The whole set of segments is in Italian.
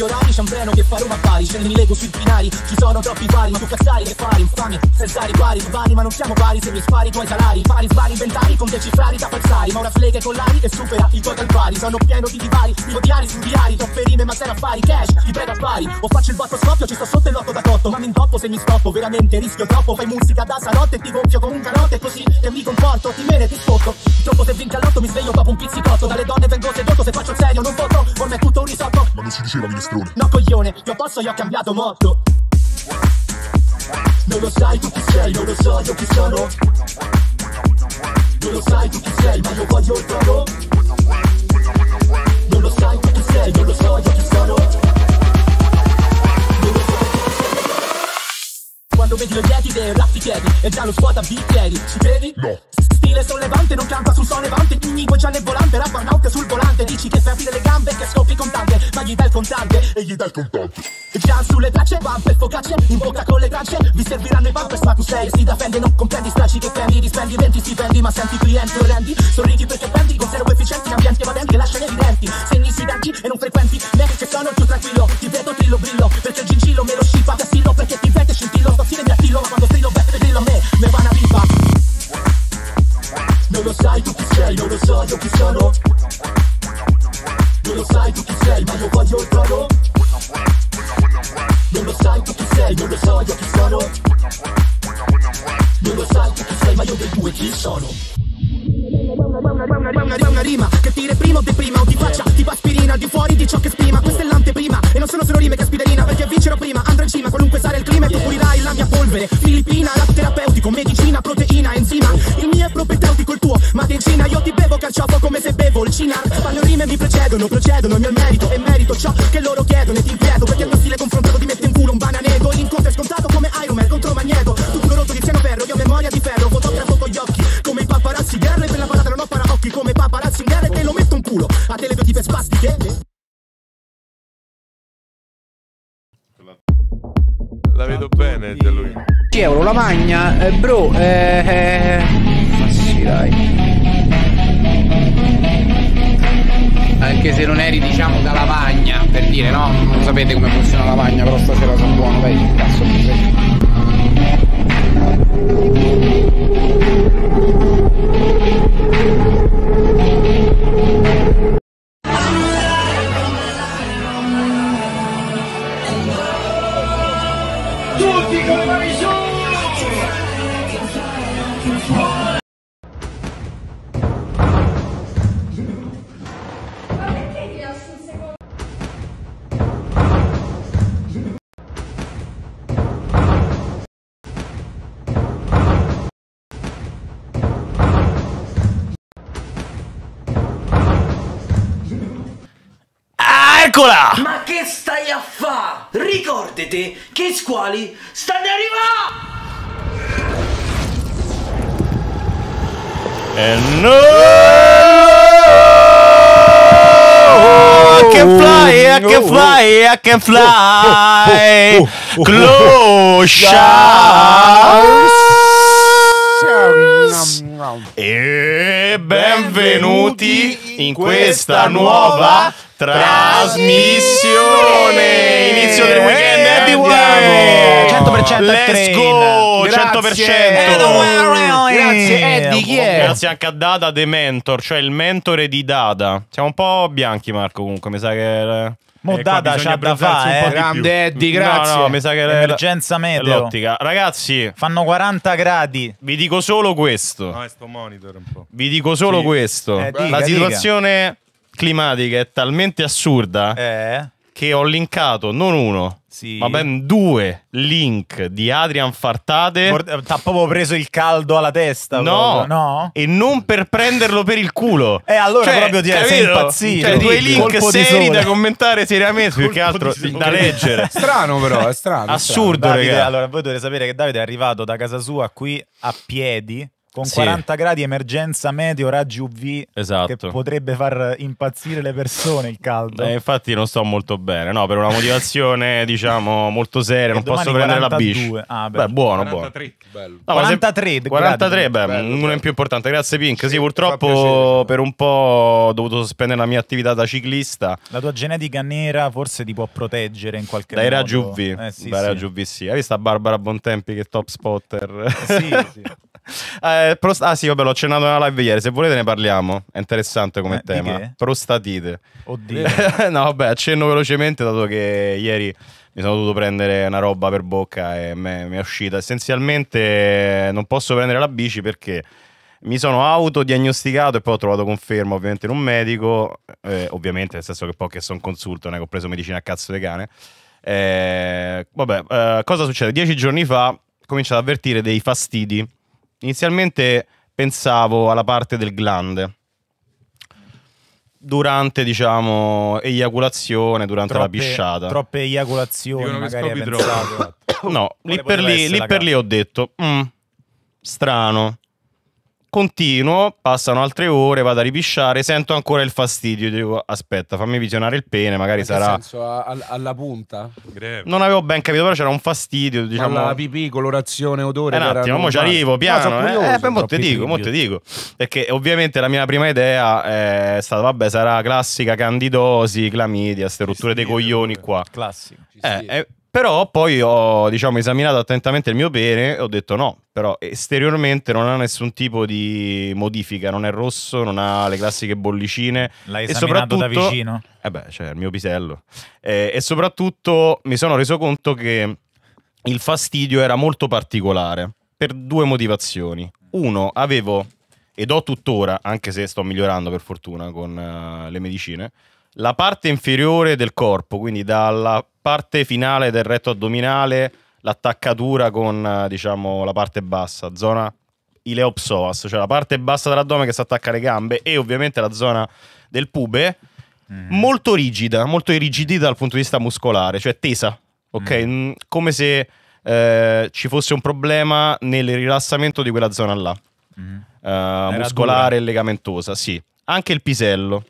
gli orari c'è un treno che fa Roma a pari Scendermi lego sui binari Ci sono troppi pari Ma tu cazzari che pari Infami senza ripari Vari ma non siamo pari Se mi spari tuoi salari Pari sbari inventari Con dieci frari da falsari Ma una flega e collari Che supera i tuoi calvari Sono pieno di divari Di odiari su diari Troppe rime ma serve affari Cash ti prego affari O faccio il botto scoppio Ci sto sotto il lotto da cotto Ma mi intoppo se mi stoppo Veramente rischio troppo Fai musica da salotto E ti gonfio con un carotto E così che mi comporto Ti mene ti scotto Troppo se vinca l'otto Mi sveglio dopo un pizzicotto Dalle donne vengo sedotto Se faccio il serio non voto Ormai è tutto un risotto Ma non si diceva mi stone No coglione, io posso, io ho cambiato motto Non lo sai tu chi sei, non lo so io chi sono Non lo sai tu chi sei, ma io voglio il trono Non lo sai tu chi sei, non lo so io chi sono quando vedi le dietide e raffi piedi E già lo squat a bicchieri, ci vedi? No stile sollevante non campa sul sonevante Ignigo già nel volante, rappa notte sul volante Dici che strappi le gambe, che scoppi con tante Ma gli dai il contante e gli dai il contante Gian sulle tracce, bumper, focacce In bocca con le tracce, vi serviranno i bumpers Ma tu sei si difende non comprendi Stracci che prendi, rispendi, venti stipendi Ma senti clienti orrendi, sorridi perché prendi Con zero efficienti, ambienti evadenti, lasciali evidenti Segni incidenti e non frequenti Ne che sono più tranquillo, ti vedo trillo brillo Perché il gingillo me lo scippa, ti assillo Perché ti vete scintillo sto stile mi attillo Ma quando strillo, beh, grillo a me, me va una riva non lo sai tu chi sei, non lo so io chi sono Non lo sai tu chi sei, ma io voglio il trono Non lo sai tu chi sei, non lo so io chi sono Non lo sai tu chi sei, ma io dei due chi sono una rima che ti reprima o deprima o ti faccia tipo aspirina di fuori di ciò che esprima questa è l'anteprima e non sono solo rime che caspiderina perché vincerò prima andrò in cima qualunque sarà il clima e tu pulirai la mia polvere filippina rap terapeutico medicina proteina enzima il mio è propedeutico il tuo ma medicina io ti bevo carciofo come se bevo il cinar fanno rime mi precedono procedono il mio merito e merito ciò che loro chiedono e ti inquieto perché il mio stile confrontato ti mette in culo un bananego l'incontro è scontato come Iron Man contro Magneto tu culo rotto di piano ferro io memoria di ferro fotografo con gli occhi lo paraocchi come paparazzi in gara e te lo metto un culo a te le due tipe spastiche la vedo bene Gianluigi 10 euro la magna eh, bro eh, eh, eh. ma sì dai anche se non eri diciamo da lavagna per dire no non sapete come funziona la lavagna però stasera sono buono dai cazzo mi squali stanno arrivando! E no! I can fly, I can uh, uh, uh. fly, I can fly! Clochars! E benvenuti in questa nuova trasmissione. Inizio del weekend andiamo. 100% Let's go, 100%. Grazie Eddie, chi è? Grazie anche a Dada The Mentor, cioè il mentore di Dada. Siamo un po' bianchi Marco comunque, mi sa che... Mo eh, Dada c'ha da fare, eh. grande Eddie, grazie. No, no, mi sa che l'emergenza meteo. L'ottica. Ragazzi, fanno 40 gradi. Vi dico solo questo. No, sto monitor un po'. Vi dico solo sì. questo. Eh, dica, La situazione dica. climatica è talmente assurda eh. che ho linkato non uno, sì. Ma ben due link di Adrian Fartate. Eh, t'ha proprio preso il caldo alla testa. No, no, E non per prenderlo per il culo. E eh, allora cioè, proprio ti sei impazzito. Cioè, due link Colpo seri da commentare seriamente. Colpo più che altro da leggere. strano, però, è strano. Assurdo, strano. Davide, allora, voi dovete sapere che Davide è arrivato da casa sua qui a piedi con sì. 40 gradi emergenza meteo raggi UV esatto. che potrebbe far impazzire le persone il caldo. Eh, infatti non sto molto bene, no, per una motivazione diciamo molto seria, e non posso prendere 42. la bici. Ah, beh, buono, 43. buono. No, 43, 43 gradi. beh, bello, uno bello. in più importante. Grazie Pink. Sì, sì purtroppo piacere, per un po' ho dovuto sospendere la mia attività da ciclista. La tua genetica nera forse ti può proteggere in qualche Dai modo. Dai raggi UV. Eh, sì, Dai sì. raggi UV, sì. Hai visto Barbara Bontempi che è top spotter? Eh, sì, sì. Eh, prost- ah sì, vabbè, l'ho accennato nella live ieri, se volete ne parliamo, è interessante come eh, tema. Prostatite. Oddio. no, vabbè, accenno velocemente dato che ieri mi sono dovuto prendere una roba per bocca e me- mi è uscita. Essenzialmente eh, non posso prendere la bici perché mi sono autodiagnosticato e poi ho trovato conferma ovviamente in un medico, eh, ovviamente nel senso che poi che sono consulto, non è che ho preso medicina a cazzo di cane. Eh, vabbè, eh, cosa succede? Dieci giorni fa comincia ad avvertire dei fastidi Inizialmente pensavo alla parte del glande. Durante, diciamo, eiaculazione, durante troppe, la pisciata. Troppe eiaculazioni, magari pensato, No, lì per lì, lì per lì, ho detto, mm, strano. Continuo, passano altre ore, vado a ripisciare, sento ancora il fastidio, dico aspetta, fammi visionare il pene, magari sarà... Senso, a, a, alla punta? Greve. Non avevo ben capito, però c'era un fastidio, diciamo... Ma la pipì, colorazione, odore... un attimo, mo ci arrivo, piano, no, eh. curioso, eh, beh, mo te dico, mo te dico. Perché ovviamente la mia prima idea eh, è stata, vabbè, sarà classica candidosi, clamidia, queste rotture dei coglioni eh, qua. Classico. Eh, eh, però poi ho diciamo, esaminato attentamente il mio bene e ho detto no, però esteriormente non ha nessun tipo di modifica, non è rosso, non ha le classiche bollicine. L'hai esaminato da vicino? Eh beh, cioè il mio pisello. Eh, e soprattutto mi sono reso conto che il fastidio era molto particolare per due motivazioni. Uno, avevo ed ho tuttora, anche se sto migliorando per fortuna con uh, le medicine, la parte inferiore del corpo, quindi dalla parte finale del retto addominale, l'attaccatura con diciamo, la parte bassa, zona ileopsoas, cioè la parte bassa dell'addome che si attacca alle gambe e ovviamente la zona del pube, mm. molto rigida, molto irrigidita dal punto di vista muscolare, cioè tesa, ok? Mm. mm. Come se eh, ci fosse un problema nel rilassamento di quella zona là, mm. eh, muscolare e legamentosa, sì. Anche il pisello,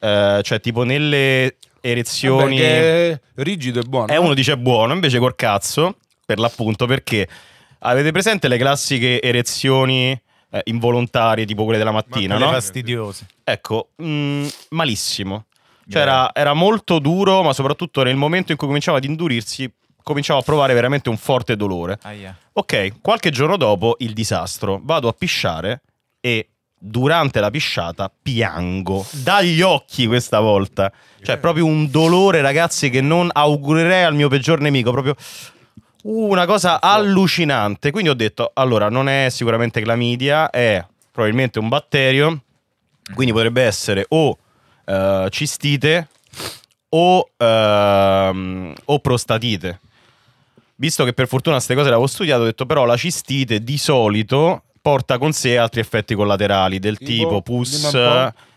eh, cioè tipo nelle erezioni. Perché rigido e buono. E eh, uno dice buono, invece col cazzo, per l'appunto, perché avete presente le classiche erezioni eh, involontarie, tipo quelle della mattina, Ma no? fastidiose. Ecco, mh, mm, malissimo. Cioè era, era, molto duro, ma soprattutto nel momento in cui cominciava ad indurirsi, cominciava a provare veramente un forte dolore. Ah, Ok, qualche giorno dopo il disastro, vado a pisciare e durante la pisciata piango dagli occhi questa volta. Cioè, proprio un dolore, ragazzi, che non augurerei al mio peggior nemico. Proprio una cosa allucinante. Quindi ho detto: allora, non è sicuramente clamidia, è probabilmente un batterio. Quindi potrebbe essere o uh, cistite o, uh, o prostatite. Visto che per fortuna queste cose le avevo studiate, ho detto però la cistite di solito porta con sé altri effetti collaterali del tipo, tipo pus.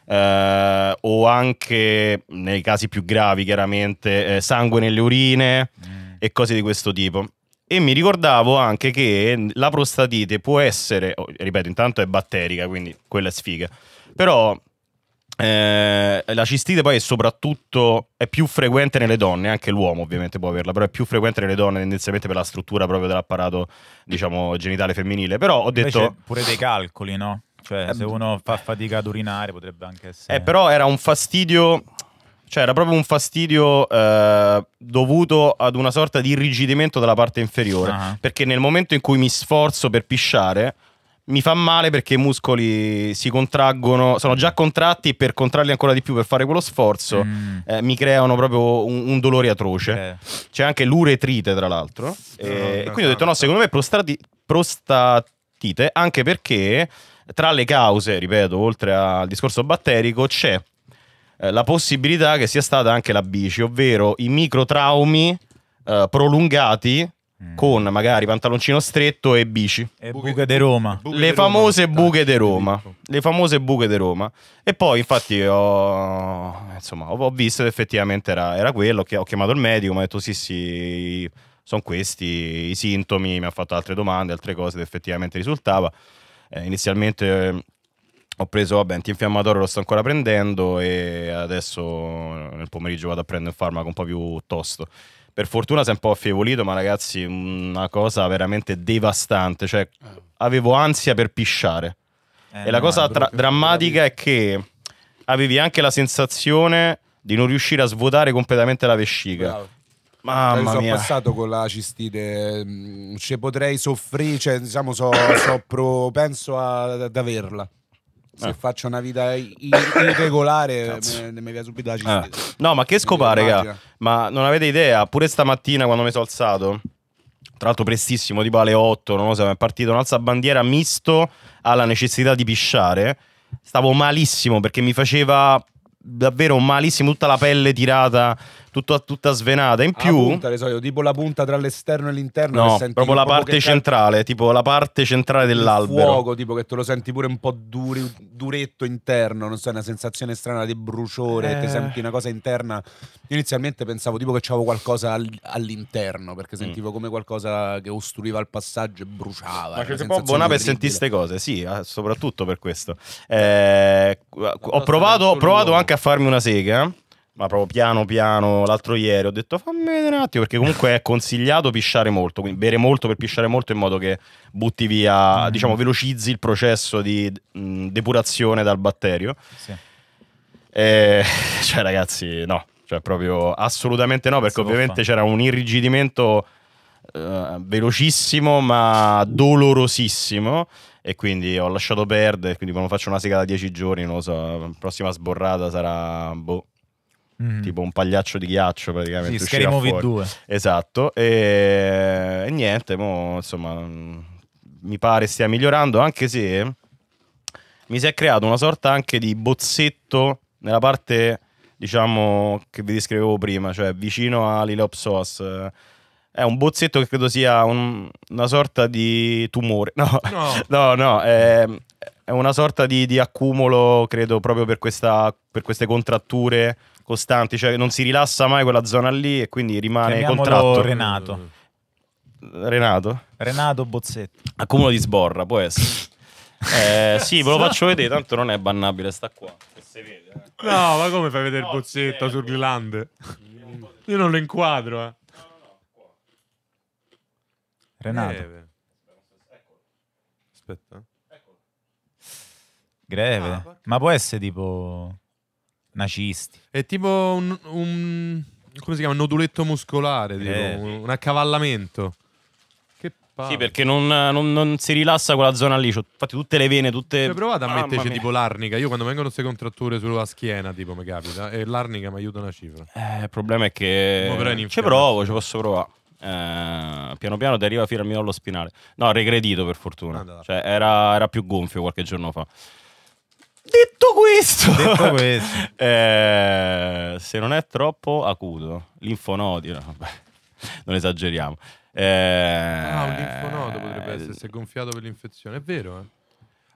Eh, o anche nei casi più gravi chiaramente eh, sangue nelle urine mm. e cose di questo tipo e mi ricordavo anche che la prostatite può essere, oh, ripeto, intanto è batterica, quindi quella è sfiga, però eh, la cistite poi è soprattutto è più frequente nelle donne, anche l'uomo ovviamente può averla, però è più frequente nelle donne tendenzialmente per la struttura proprio dell'apparato, diciamo, genitale femminile. Però ho Invece pure dei calcoli, no? Cioè, eh, se uno fa fatica ad urinare potrebbe anche essere Eh, però era un fastidio cioè era proprio un fastidio eh, dovuto ad una sorta di irrigidimento della parte inferiore, uh-huh. perché nel momento in cui mi sforzo per pisciare mi fa male perché i muscoli si contraggono, sono già contratti per contrarli ancora di più per fare quello sforzo, mm. eh, mi creano proprio un, un dolore atroce. Eh. C'è anche l'uretrite, tra l'altro. Ah, e, e quindi ho detto: no, secondo me prostati, prostatite, anche perché tra le cause, ripeto, oltre al discorso batterico, c'è eh, la possibilità che sia stata anche la bici, ovvero i microtraumi eh, prolungati Mm. Con magari pantaloncino stretto e bici. E buche, ah, buche di Roma. Buche le de famose Roma, buche di Roma. Le famose buche di Roma. E poi, infatti, ho, insomma, ho visto che effettivamente era, era quello. Che ho chiamato il medico, mi ha detto: sì, sì, sono questi i sintomi. Mi ha fatto altre domande, altre cose. Ed effettivamente risultava. Eh, inizialmente eh, ho preso vabbè, antinfiammatorio, lo sto ancora prendendo e adesso eh, nel pomeriggio vado a prendere un farmaco un po' più tosto. Per fortuna si è un po' affievolito, ma ragazzi, una cosa veramente devastante. Cioè, eh. avevo ansia per pisciare. Eh, e la cosa tra- drammatica è che avevi anche la sensazione di non riuscire a svuotare completamente la vescica. Bravo. Mamma sono mia. passato con la cistite, mm, ci cioè, potrei soffrire, cioè, diciamo, so, so propenso ad averla se ah. faccio una vita irregolare mi, mi viene subito la cistite. Eh. Ah. No, ma che scopa, raga? Ma non avete idea, pure stamattina quando mi sono alzato, tra l'altro prestissimo, tipo alle 8, non lo so, è partito un alzabandiera misto alla necessità di pisciare. Stavo malissimo perché mi faceva davvero malissimo tutta la pelle tirata tutto, tutta svenata. In più, punta, solito, tipo la punta tra l'esterno e l'interno, no, senti, proprio la parte centrale, tipo la parte centrale dell'albero. Il fuoco, tipo che te lo senti pure un po' duri, duretto interno, non so, una sensazione strana di bruciore, eh... ti senti una cosa interna. Io inizialmente pensavo tipo che c'avevo qualcosa all'interno perché mm. sentivo mm. come qualcosa che ostruiva il passaggio e bruciava. Ma che un po' buona per sentire queste cose, sì, ah, soprattutto per questo. Eh, ho provato, ho provato anche a farmi una sega ma proprio piano piano l'altro ieri ho detto fammi vedere un attimo perché comunque è consigliato pisciare molto quindi bere molto per pisciare molto in modo che butti via mm. diciamo velocizzi il processo di mh, mm, depurazione dal batterio sì. e, cioè ragazzi no cioè proprio assolutamente no perché ovviamente c'era un irrigidimento eh, velocissimo ma dolorosissimo e quindi ho lasciato perdere quindi non faccio una sega da 10 giorni non lo so la prossima sborrata sarà boh Mm. tipo un pagliaccio di ghiaccio praticamente. Sì, Scary Movie 2. Esatto, e, e niente, mo, insomma, mm, mi pare stia migliorando, anche se mi si è creato una sorta anche di bozzetto nella parte, diciamo, che vi descrivevo prima, cioè vicino a Lilop È un bozzetto che credo sia un, una sorta di tumore. No, no, no, no è, è, una sorta di, di, accumulo, credo, proprio per, questa, per queste contratture costanti, cioè non si rilassa mai quella zona lì e quindi rimane contratto. Renato. Renato? Renato Bozzetto. Accumulo di sborra, può essere. eh, sì, ve lo faccio vedere, tanto non è bannabile, sta qua. Se vede, eh. No, ma come fai a vedere no, Bozzetto sul glande? Io non lo inquadro, eh. Renato. Greve. Aspetta. Greve. Ah, ma può essere tipo nazisti. È tipo un, un come si chiama? noduletto muscolare, eh. tipo, un accavallamento. Che palle. Sì, perché non, non, non, si rilassa quella zona lì. infatti, tutte le vene, tutte. Cioè, provato a metterci tipo l'arnica. Io quando vengono queste contratture sulla schiena, tipo, mi capita. E l'arnica mi aiuta una cifra. Eh, il problema è che. Però ci provo, ci posso provare. Eh, piano piano ti arriva fino al miolo spinale. No, regredito per fortuna. Cioè, era, era più gonfio qualche giorno fa. Detto questo, Detto questo. eh, se non è troppo acuto, linfonodio, no, non esageriamo. Eh, ah, un linfonodo potrebbe essere, se gonfiato per l'infezione, è vero? Eh?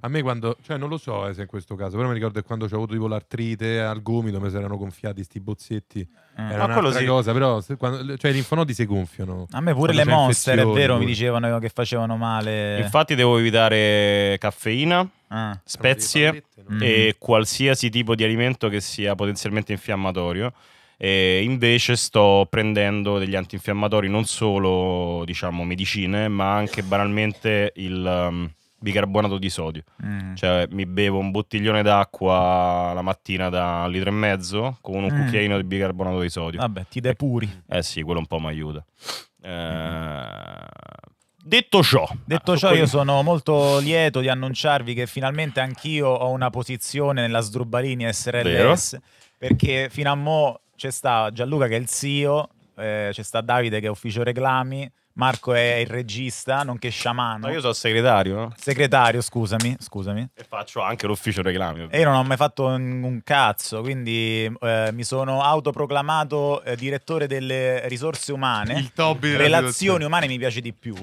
A me quando, cioè non lo so eh, se in questo caso, però mi ricordo che quando ho avuto tipo l'artrite al gomito mi si erano gonfiati sti bozzetti. Mm. Era Ma un'altra sì. cosa, però se, quando, cioè, i linfonodi si gonfiano. A me pure le monster, è vero, pure. mi dicevano che facevano male. Infatti devo evitare caffeina, ah. spezie pallette, e mm. qualsiasi tipo di alimento che sia potenzialmente infiammatorio. E invece sto prendendo degli antinfiammatori, non solo diciamo medicine, ma anche banalmente il... Um, bicarbonato di sodio. Mm. Cioè, mi bevo un bottiglione d'acqua la mattina da un litro e mezzo con un mm. cucchiaino di bicarbonato di sodio. Vabbè, ti depuri. Eh, eh sì, quello un po' mi aiuta. Eh, Detto ciò, Detto ah, ciò io sono molto lieto di annunciarvi che finalmente anch'io ho una posizione nella Sdrubarini SRLS Vero? perché fino a mo' c'è sta Gianluca che è il zio, eh, c'è sta Davide che è ufficio reclami, Marco è il regista, nonché sciamano. Ma io sono segretario. Segretario, scusami, scusami. E faccio anche l'ufficio reclami. E io non ho mai fatto un cazzo, quindi eh, mi sono autoproclamato eh, direttore delle risorse umane. Il Toby Relazioni umane mi piace di più.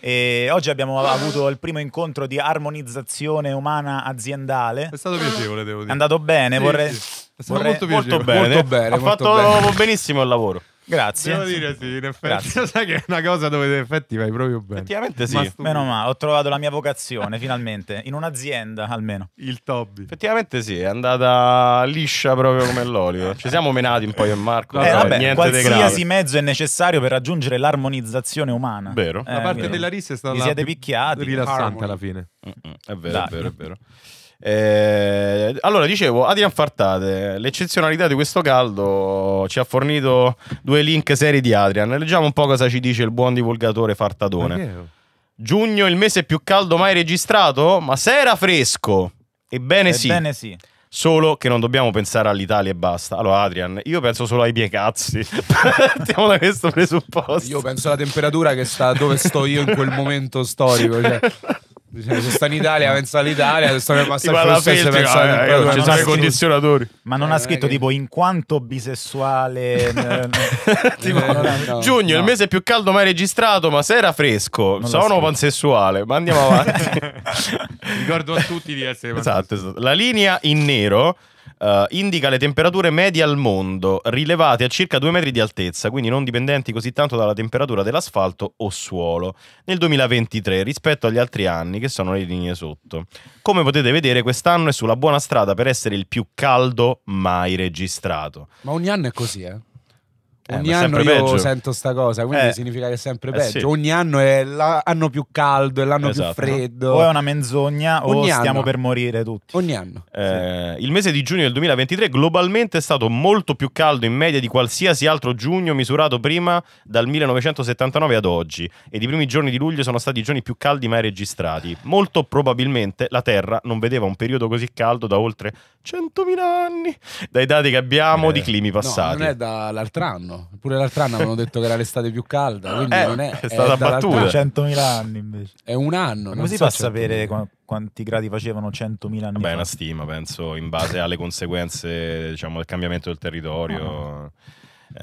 e oggi abbiamo avuto il primo incontro di armonizzazione umana aziendale. È stato piacevole, devo dire. È andato bene, sì, vorrei... Sì. È stato vorrei... molto, piacevole. molto Molto bene, molto bene. Ha molto fatto bene. benissimo il lavoro. Grazie. Devo dire sì, in effetti. Grazie. Sai che è una cosa dove in effetti vai proprio bene. Effettivamente sì. Masturbio. Meno male, ho trovato la mia vocazione finalmente, in un'azienda almeno. Il Tobby. Effettivamente sì, è andata liscia proprio come l'olio. Ci siamo menati un po' io e Marco. Eh, cioè, vabbè, niente qualsiasi mezzo è necessario per raggiungere l'armonizzazione umana. Vero. Eh, la parte vero. della rissa è stata... Vi siete picchiati. Rilassante alla fine. Mm -mm. È vero, Dai. è vero, è vero. Eh, allora, dicevo, Adrian Fartate, l'eccezionalità di questo caldo ci ha fornito due link serie di Adrian. Leggiamo un po' cosa ci dice il buon divulgatore Fartadone. Giugno, il mese più caldo mai registrato, ma se era fresco. Ebbene sì. sì. Solo che non dobbiamo pensare all'Italia e basta. Allora, Adrian, io penso solo ai miei cazzi. Partiamo da questo presupposto. Io penso alla temperatura che sta dove sto io in quel momento storico. Cioè. se sta in Italia, pensa all'Italia, se sta nel Massachusetts, pensa, eh, eh, pensa ah, Ci sono i condizionatori. Ma non ha eh, scritto tipo in quanto bisessuale. no, no, giugno, no. il mese più caldo mai registrato, ma se era fresco, non sono pansessuale. Ma andiamo avanti. Ricordo a tutti di essere pansessuale. Esatto, esatto. La linea in nero Uh, indica le temperature medie al mondo, rilevate a circa 2 metri di altezza, quindi non dipendenti così tanto dalla temperatura dell'asfalto o suolo, nel 2023 rispetto agli altri anni che sono le linee sotto. Come potete vedere, quest'anno è sulla buona strada per essere il più caldo mai registrato. Ma ogni anno è così, eh? Eh, Ogni anno io peggio. sento sta cosa, quindi eh, significa che è sempre eh, peggio. Sì. Ogni anno è l'anno più caldo, è l'anno esatto. più freddo. O è una menzogna Ogni o anno. stiamo per morire tutti. Ogni anno. Eh, sì. Il mese di giugno del 2023 globalmente è stato molto più caldo in media di qualsiasi altro giugno misurato prima dal 1979 ad oggi. Ed i primi giorni di luglio sono stati i giorni più caldi mai registrati. Molto probabilmente la Terra non vedeva un periodo così caldo da oltre 100.000 anni, dai dati che abbiamo eh. di climi passati. No, non è dall'altro anno quest'anno. Pure l'altro anno avevano detto che era l'estate più calda, quindi eh, non è, è stata è eh, battuta. 100.000 anni invece. È un anno. Come si so fa a sapere quanti gradi facevano 100.000 anni? fa? Beh, è una stima, penso, in base alle conseguenze, diciamo, del cambiamento del territorio. Oh.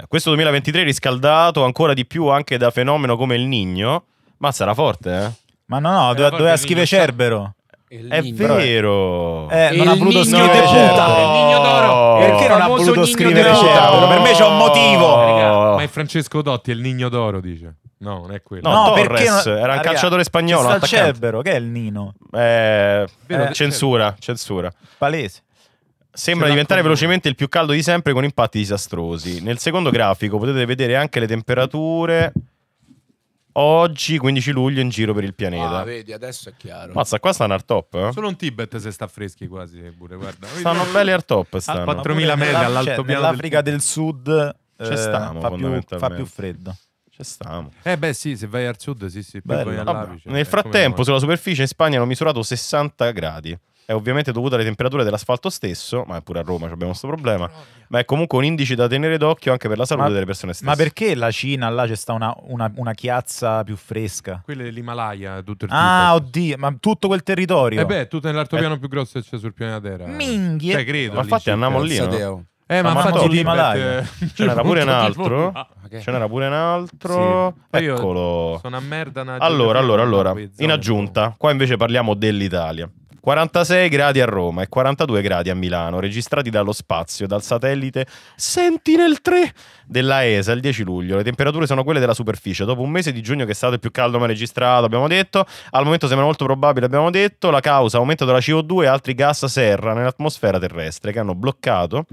questo 2023 è riscaldato ancora di più anche da fenomeno come il Nigno, ma sarà forte, eh? Ma no, no, doveva, doveva schive Cerbero. È vero, eh, non ha voluto scrivere d'oro oh. perché non ha voluto scrivere d'oro? Per me c'è un motivo. ma è Francesco Dotti, è il Nino d'Oro, dice. No, non è quello. No, no perché non... era un calciatore spagnolo. Sta Cerbero, che è il Nino. Eh, eh, censura, censura. Palese. Sembra diventare velocemente il più caldo di sempre con impatti disastrosi. Nel secondo grafico potete vedere anche le temperature. Oggi 15 luglio in giro per il pianeta. Ah, vedi, adesso è chiaro. Mazza, qua stanno al top. Eh? Solo in Tibet se sta freschi quasi eh, pure, stanno belli al top, stanno. A 4000 metri all'altopiano L'Africa del, del Sud eh, stamo, fa, più, fa più freddo. Ci stiamo. Eh beh sì, se vai al sud sì sì, Bello. Vabbè, cioè, Nel frattempo sulla superficie in Spagna hanno misurato 60 gradi è ovviamente dovuta alle temperature dell'asfalto stesso, ma è pure a Roma abbiamo questo problema, ma è comunque un indice da tenere d'occhio anche per la salute ma, delle persone stesse. Ma perché la Cina là c'è sta una, una, una chiazza più fresca? Quella dell'Himalaya, tutto il Ah, Tibet. oddio, ma tutto quel territorio. E eh beh, tutto nell'altopiano eh. più grosso che c'è sul pianeta Terra. Minghia. Cioè, credo. Ma infatti andiamo lì, Eh, ma, ma infatti l'Himalaya. Ce n'era pure un altro. Ah, Ce n'era pure un altro. Sì. Eccolo. Sono a merda. Allora, allora, allora. In aggiunta, qua invece parliamo dell'Italia. 46 gradi a Roma e 42 gradi a Milano, registrati dallo spazio, dal satellite Sentinel 3 della ESA il 10 luglio. Le temperature sono quelle della superficie. Dopo un mese di giugno che è stato il più caldo mai registrato, abbiamo detto, al momento sembra molto probabile, abbiamo detto, la causa aumento della CO2 e altri gas serra nell'atmosfera terrestre che hanno bloccato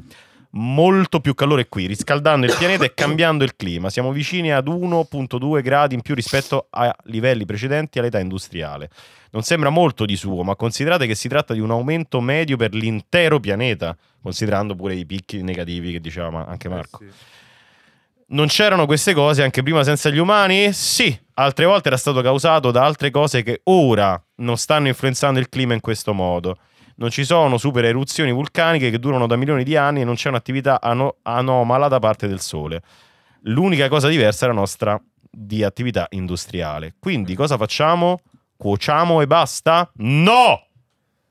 molto più calore qui, riscaldando il pianeta e cambiando il clima. Siamo vicini ad 1.2 gradi in più rispetto a livelli precedenti all'età industriale. Non sembra molto di suo, ma considerate che si tratta di un aumento medio per l'intero pianeta, considerando pure i picchi negativi che diceva anche eh Marco. Eh sì. Non c'erano queste cose anche prima senza gli umani? Sì, altre volte era stato causato da altre cose che ora non stanno influenzando il clima in questo modo. Non ci sono super eruzioni vulcaniche che durano da milioni di anni e non c'è un'attività ano- anomala da parte del Sole. L'unica cosa diversa è la nostra di attività industriale. Quindi eh. cosa facciamo? Cuociamo e basta? No!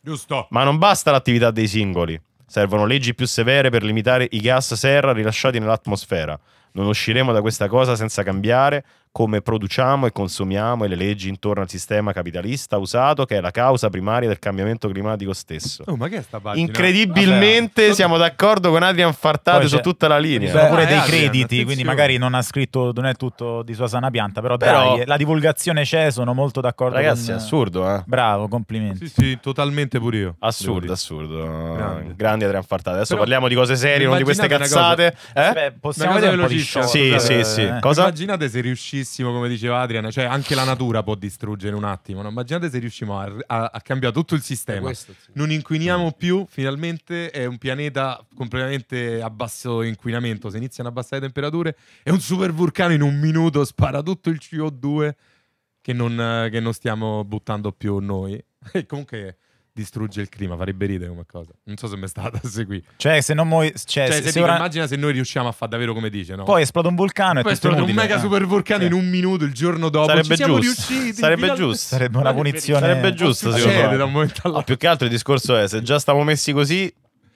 Giusto. Ma non basta l'attività dei singoli. Servono leggi più severe per limitare i gas serra rilasciati nell'atmosfera. Non usciremo da questa cosa senza cambiare come produciamo e consumiamo e le leggi intorno al sistema capitalista usato che è la causa primaria del cambiamento climatico stesso. Oh, ma che è sta pagina? Incredibilmente Vabbè. siamo d'accordo con Adrian Fartate su tutta la linea. Beh, pure eh, dei crediti, attenzione. quindi magari non ha scritto, non è tutto di sua sana pianta, però, però dai, la divulgazione c'è, sono molto d'accordo. Ragazzi, è con... assurdo, eh? Bravo, complimenti. Sì, sì, totalmente pure io. Assurdo, assurdo. Grande. Grande Adrian Fartate. Adesso però, parliamo di cose serie, non di queste cazzate. Eh? Beh, possiamo vedere un po' di show. Sì, sì, eh. sì. Cosa? Immaginate se riuscissi bellissimo, come diceva Adrian, cioè anche la natura può distruggere un attimo. No? Immaginate se riusciamo a, a, a cambiare tutto il sistema. Eh, questo, sì. Non inquiniamo più, finalmente è un pianeta completamente a basso inquinamento. Se iniziano a abbassare le temperature, è un super vulcano in un minuto, spara tutto il CO2 che non, che non stiamo buttando più noi. E comunque distrugge il clima, farebbe ridere come cosa. Non so se mi è stata a seguire. Cioè, se non muoio... Cioè, cioè, se, se ora... immagina se noi riusciamo a fare davvero come dice, no? Poi esplode un vulcano e Poi esplode un mega ah, super vulcano eh. in un minuto il giorno dopo. Sarebbe giusto. Riusciti, sarebbe giusto. Sarebbe una punizione. Sarebbe giusto, secondo me. Ah, più che altro il discorso è, se già stavamo messi così,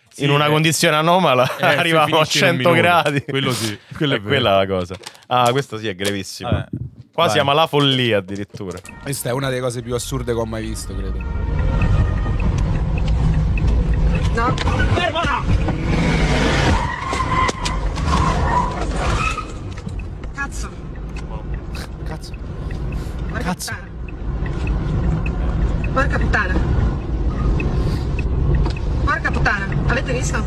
sì, in una eh. condizione anomala eh, arrivavamo a 100 gradi. Quello sì, quella è, quella la cosa. Ah, questo sì è grevissimo. Eh, Qua Vai. siamo alla follia addirittura. Questa è una delle cose più assurde che ho mai visto, credo. No. Fermala! Cazzo. Cazzo. Porca Cazzo. Puttana. Porca puttana. Porca puttana. Avete visto?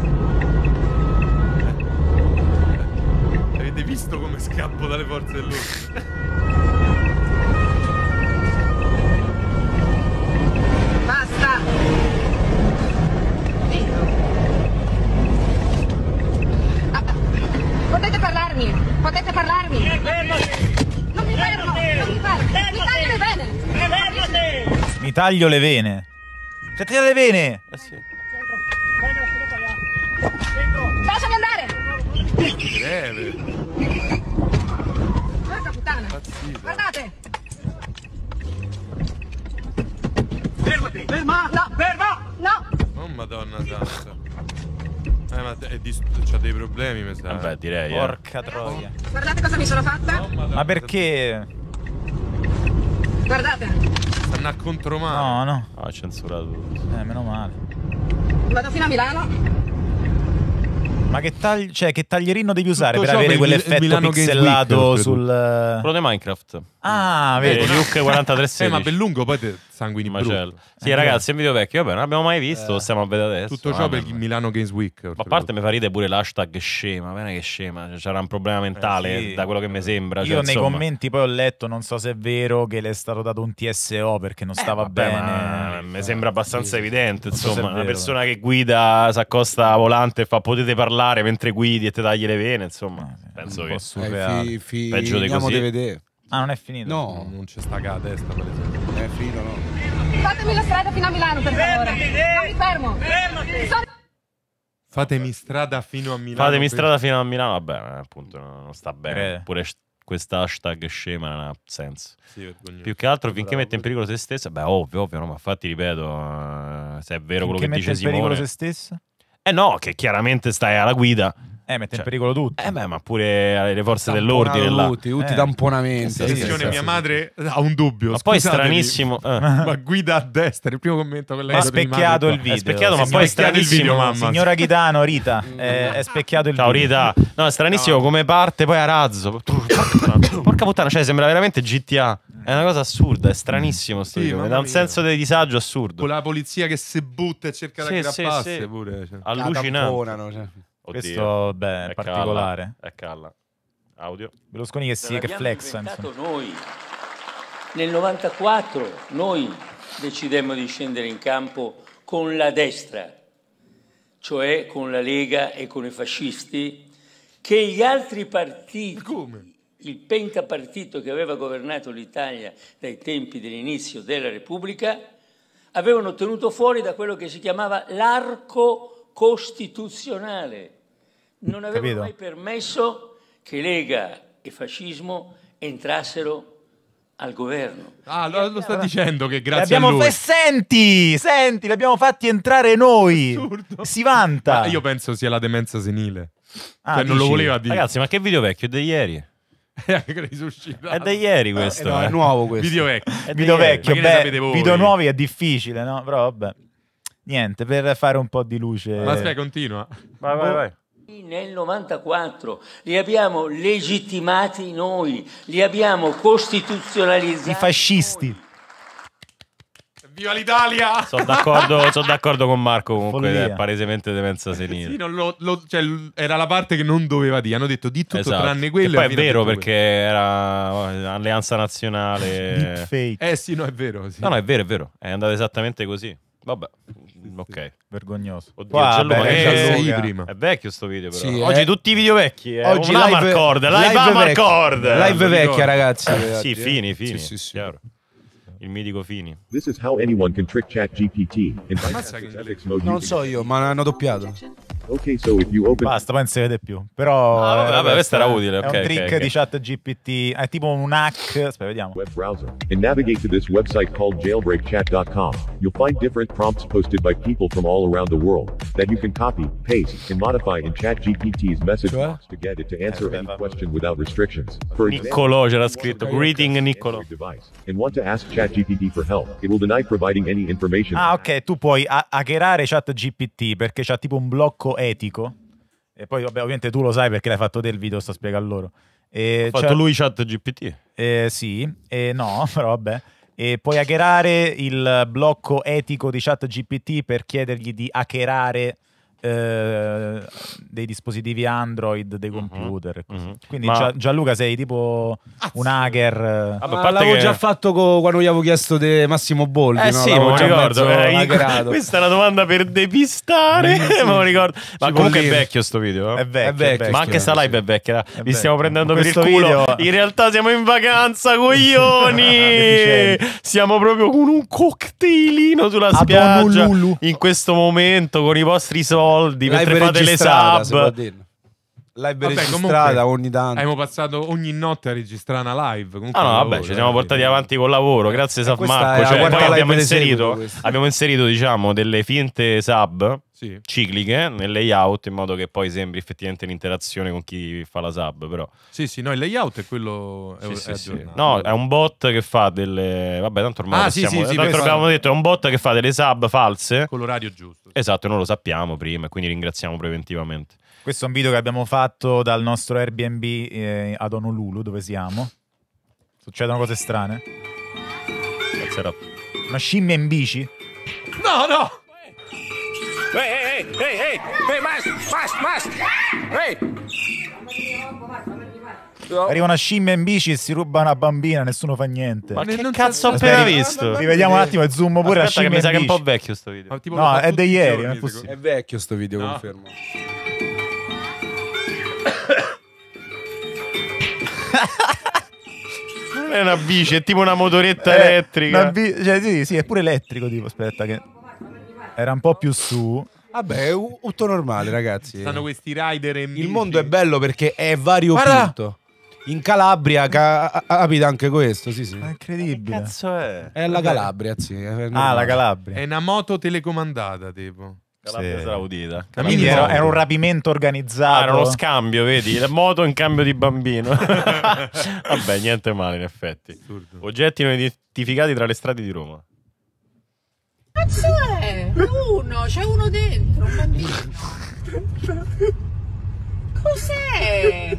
Avete visto come scappo dalle forze dell'ordine? Potete parlarmi, potete parlarmi. Non mi fermo, non mi fermo. Mi taglio le vene. Mi taglio le vene. Cioè, tira le vene. Eh sì. andare. Breve. Porca ah, puttana. Guardate. Fermati, fermata, ferma. No. Oh madonna Tanto. Eh, ma è c'ha dei problemi, mi sa. Vabbè, direi. Eh. Porca eh. troia. Guardate cosa mi sono fatta. Oh, ma perché? Guardate. Stanno a contromano. No, no. Ho oh, ah, censurato. Tutto. Eh, meno male. Vado fino a Milano. Ma che, tagli- cioè, che taglierino devi usare Tutto per avere quell'effetto Mil- pixelato sul. Quello di Minecraft. Ah, eh, vedi, Luke 4316. Eh, ma lungo poi te sanguini macello. Sì, eh, ragazzi, è un video vecchio, vabbè, non l'abbiamo mai visto, eh. stiamo a vedere adesso. Tutto ciò ah, per il Milano Games Week. Ma a parte mi fa ridere pure l'hashtag scema, bene che scema, cioè, c'era un problema mentale eh, sì. da quello che mi sembra. Io cioè, nei insomma... commenti poi ho letto, non so se è vero, che le è stato dato un TSO perché non eh, stava vabbè, bene. Mi cioè, sembra abbastanza sì. evidente, non insomma, so una persona che guida, si accosta a volante e fa potete parlare mentre guidi e te tagli le vene, insomma, penso che... Surreale. Fi, fi... Peggio di così. Di vedere. Ah, non è finito? No, non ci sta a testa, per esempio. È finito, no? Fatemi la strada fino a Milano, per favore. Non mi eh. fermo. Fermati. Sono... Fatemi strada fino a Milano. Fatemi strada fino a Milano, vabbè, appunto, non sta bene. Eh. Pure questa hashtag scema non ha senso. Sì, Più che altro finché mette in pericolo se stessa, beh, ovvio, ovvio, no? ma infatti ripeto, eh, se è vero finché quello che dice Simone. Mette in pericolo se stessa? Eh no, che chiaramente stai alla guida. Eh, mette cioè, in pericolo tutto. Eh, beh, ma pure eh, le forze dell'ordine. Tutti, tutti eh. tamponamenti. Attenzione, sì, sì, mia sì. madre ha un dubbio. Ma poi stranissimo. Eh. Ma guida a destra. Il primo commento che lei ha specchiato il video. È specchiato, ma poi è stranissimo. Video, mamma. Signora Gitano, Rita. è specchiato il Ciao, video. Ciao, Rita. No, è stranissimo no. come parte poi a razzo. Porca puttana, cioè, sembra veramente GTA. È una cosa assurda, è stranissimo sto sì, video. Dà un senso di disagio assurdo. Con la polizia che si butta e cerca di aggrapparsi sì, sì, sì. Cioè. Allucinante. Oddio. Questo beh, è particolare. è calla. Audio. Berlusconi che si sì, che flexa. noi. Nel 94 noi decidemmo di scendere in campo con la destra, cioè con la Lega e con i fascisti, che gli altri partiti, il pentapartito che aveva governato l'Italia dai tempi dell'inizio della Repubblica, avevano tenuto fuori da quello che si chiamava l'arco costituzionale, non avevano Capito? mai permesso che Lega e fascismo entrassero al governo. Ah, allora lo sta dicendo che grazie abbiamo a lui. senti, senti, li abbiamo fatti entrare noi. Assurdo. Si vanta. Ma io penso sia la demenza senile. Ah, cioè, non lo voleva dire. Ragazzi, ma che video vecchio di ieri? È anche risuscitato. È da ieri eh, questo. Eh, eh. no, eh. è nuovo questo. Video vecchio. È video vecchio. Beh, video nuovi è difficile, no? Però vabbè. Niente, per fare un po' di luce. Ma aspetta, continua. Vai, vai, vai. Nel 94 li abbiamo legittimati noi, li abbiamo costituzionalizzati. I fascisti. Viva l'Italia! Sono d'accordo, son d'accordo, con Marco. Comunque, è palesemente demenza eh, senile. Sì, lo, lo, cioè, era la parte che non doveva dire. Hanno detto di tutto esatto. tranne quello. E poi è vero perché era oh, Alleanza Nazionale. Deepfake. Eh sì, no, è vero. Sì. No, no, è vero, è vero. È andato esattamente così. Vabbè ok. Vergognoso. Oddio, Qua, Gianluca, beh, eh, è, Gianluca. è vecchio sto video però. Sì, Oggi è... tutti i video vecchi. Eh. Oggi live, live, live, live, live vecchia, ragazzi. Sì, fini, fini. Sì, sì, sì. Chiaro il mitico Fini. This is how anyone can trick chat GPT. In ChatGPT. Non so io, ma hanno doppiato. Okay, so open... Basta, poi non si vede più. Però. No, ah, vabbè, vabbè eh, questa era utile. È okay, un trick okay, di chat GPT. È tipo un hack. Aspetta, vediamo. Web browser. And navigate to this website called jailbreakchat.com. You'll find different prompts posted by people from all around the world that you can copy, paste, and modify in chat GPT's message cioè? box to get it to eh, answer eh, any question without restrictions. For Niccolo c'era scritto. Greeting Niccolo. And want to ask chat ChatGPT for help. It will deny providing any information. Ah, ok, tu puoi ha- hackerare ChatGPT perché c'ha tipo un blocco etico. E poi, vabbè, ovviamente tu lo sai perché l'hai fatto del video, sto spiegando loro. E ha fatto lui ChatGPT? Eh, sì, eh, no, però vabbè. E puoi hackerare il blocco etico di ChatGPT per chiedergli di hackerare eh, dei dispositivi Android, dei mhm. computer. mm Così. Mm-hmm. Quindi Ma... Gianluca sei tipo Azz- un hacker. Vabbè, ah, l'avevo che... già fatto co- quando gli avevo chiesto di Massimo Boldi. Eh no? sì, l'avevo me ricordo. Era... Eh, questa è una domanda per depistare, mm sì. ma ricordo. Ma Ci comunque è vecchio sto video. Eh? È, vecchio, è, vecchio, è vecchio, Ma anche sta live è vecchia. Vi stiamo prendendo per il culo. Video... In realtà siamo in vacanza, coglioni. Ah, siamo proprio con un cocktailino sulla spiaggia. In questo momento con i vostri soldi soldi, mentre fate le sub live vabbè, registrata comunque, ogni tanto. Abbiamo passato ogni notte a registrare una live. Comunque ah, no, lavoro, vabbè, ci siamo eh, portati avanti col lavoro, eh, grazie eh, a Marco. Cioè, poi abbiamo inserito, abbiamo inserito, diciamo, delle finte sub sì. cicliche nel layout in modo che poi sembri effettivamente l'interazione con chi fa la sub. Però. Sì, sì, no, il layout è quello. è, sì, è sì. No, è un bot che fa delle. Vabbè, tanto ormai ah, siamo... tanto abbiamo detto, è un bot che fa delle sub false. Con l'orario giusto. Esatto, non lo sappiamo prima, quindi ringraziamo preventivamente. Questo è un video che abbiamo fatto dal nostro Airbnb eh, ad Honolulu, dove siamo. Succedono cose strane. Cazzerò. Una scimmia in bici? No, no! Ehi, ehi, ehi, ehi! Ehi, basta, basta, basta! Ehi! Arriva una scimmia in bici e si ruba una bambina, nessuno fa niente. Ma che non cazzo ho appena visto? Rivediamo un attimo e zoom pure Aspetta la scimmia che mi sa che è un po' vecchio sto video. no, è di ieri, non è possibile. È vecchio sto video, confermo. non è una bici, è tipo una motoretta eh, elettrica. Una bi- cioè, sì, sì, è pure elettrico. Tipo, aspetta, che era un po' più su. Vabbè, è tutto normale, ragazzi. Stanno questi rider e Il mondo è bello perché è vario punto. In Calabria ca- abita anche questo, sì, sì. È incredibile. Che cazzo è? È la Calabria, sì. È ah, la Calabria. È una moto telecomandata, tipo. Arabia sì. era, era, un rapimento organizzato. Ah, era uno scambio, vedi? La moto in cambio di bambino. Vabbè, niente male, in effetti. Assurdo. Oggetti non identificati tra le strade di Roma. Cazzo è? Uno, c'è uno dentro, un bambino. Cos'è?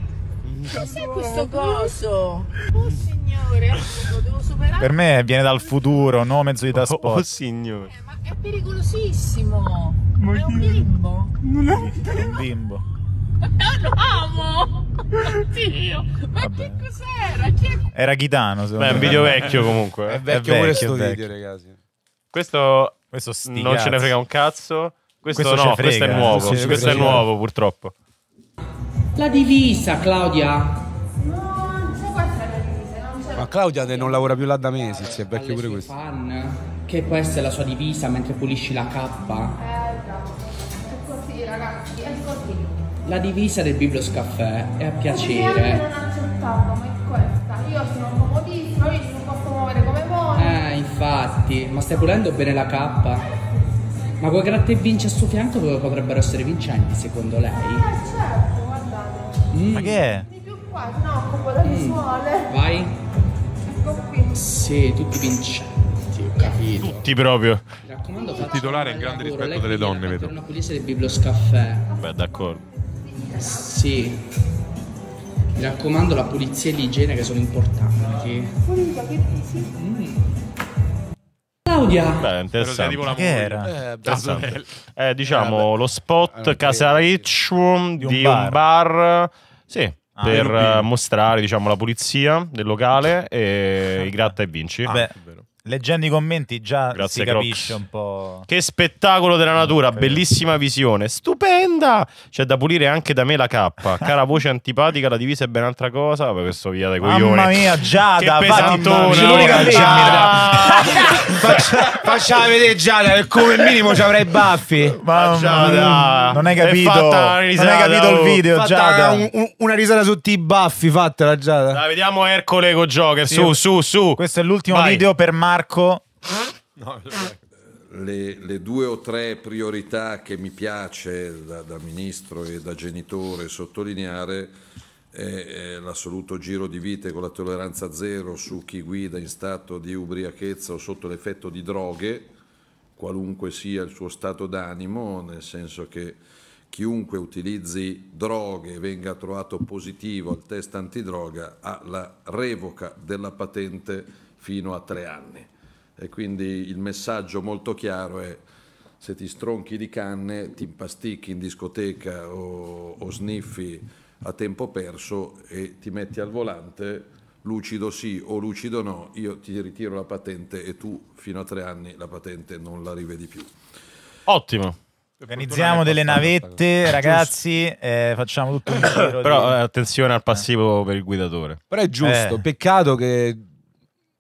Cos'è questo coso? Oh signore, devo superare. Per me viene dal futuro, no? Mezzo di trasporto. Oh, oh, signore. Eh, ma è pericolosissimo. Ma è un bimbo. Non è un bimbo. È un uomo. Ah, Oddio, ma Vabbè. che cos'era? Chi è... Era Gitano, Beh, è un video vecchio comunque. È vecchio, è vecchio pure sto video, ragazzi. Questo, questo non ce ne frega un cazzo. Questo, questo no, questo è nuovo, questo è nuovo purtroppo. La divisa, Claudia. No, non la divisa. Ma Claudia te non lavora più là da mesi, si è vecchio pure questo. fan, che può essere la sua divisa mentre pulisci la cappa. Eh, no. È così, ragazzi, è così. La divisa del biblioscaffè è a piacere. Non accettavo, ma questa. Io sono comodissimo, io non posso muovere come vuoi. Eh, infatti, ma stai pulendo bene la cappa? Ma quei gratta e vince a suo fianco potrebbero essere vincenti, secondo lei? Eh, certo. Mm. Ma che è? Di più qua, no, con quello che mm. suole. Vai. Ecco qui. Sì, tutti vincenti, ho capito. Tutti proprio. Mi raccomando, Il titolare è grande lavoro. rispetto Lei delle donne, vedo. Torna del sarebbe Bibloscaffè. Beh, d'accordo. Sì. Mi raccomando la pulizia e l'igiene che sono importanti. Pulita, che pisi. Mm. Claudia! Beh, interessante. Che era? Eh, ah, eh, diciamo, eh, lo spot eh, ah, Casareccium di un bar. Di un bar sì, Ah, per mostrare diciamo, la pulizia del locale e i gratta e vinci. Ah, Beh, Leggendo i commenti già Grazie, si capisce Crocs. un po'. Che spettacolo della natura, okay. bellissima visione, stupenda! C'è da pulire anche da me la K. Cara voce antipatica, la divisa è ben altra cosa. Vabbè, questo via dai coglioni. Mamma mia, oh, Giada, che pesantona. Faccia, facciamo vedere Giada, come minimo ci avrai i baffi. Ma Giada, non hai capito. Non hai capito il oh. video, fatta Giada. Un, una risata su tutti i baffi, fatta la Giada. Dai, vediamo Ercole con Joker, su, Io, su, su. Questo è l'ultimo video per Mario Marco? No, le, le, due o tre priorità che mi piace da, da ministro e da genitore sottolineare è, è l'assoluto giro di vite con la tolleranza zero su chi guida in stato di ubriachezza o sotto l'effetto di droghe, qualunque sia il suo stato d'animo, nel senso che chiunque utilizzi droghe e venga trovato positivo al test antidroga ha la revoca della patente fino a tre anni. E quindi il messaggio molto chiaro è se ti stronchi di canne, ti impasticchi in discoteca o, o sniffi a tempo perso e ti metti al volante, lucido sì o lucido no, io ti ritiro la patente e tu fino a tre anni la patente non la rivedi più. Ottimo. Organizziamo delle navette, ragazzi, eh, facciamo tutto un giro. Però di... Eh, attenzione al passivo eh. per il guidatore. Però è giusto, eh. peccato che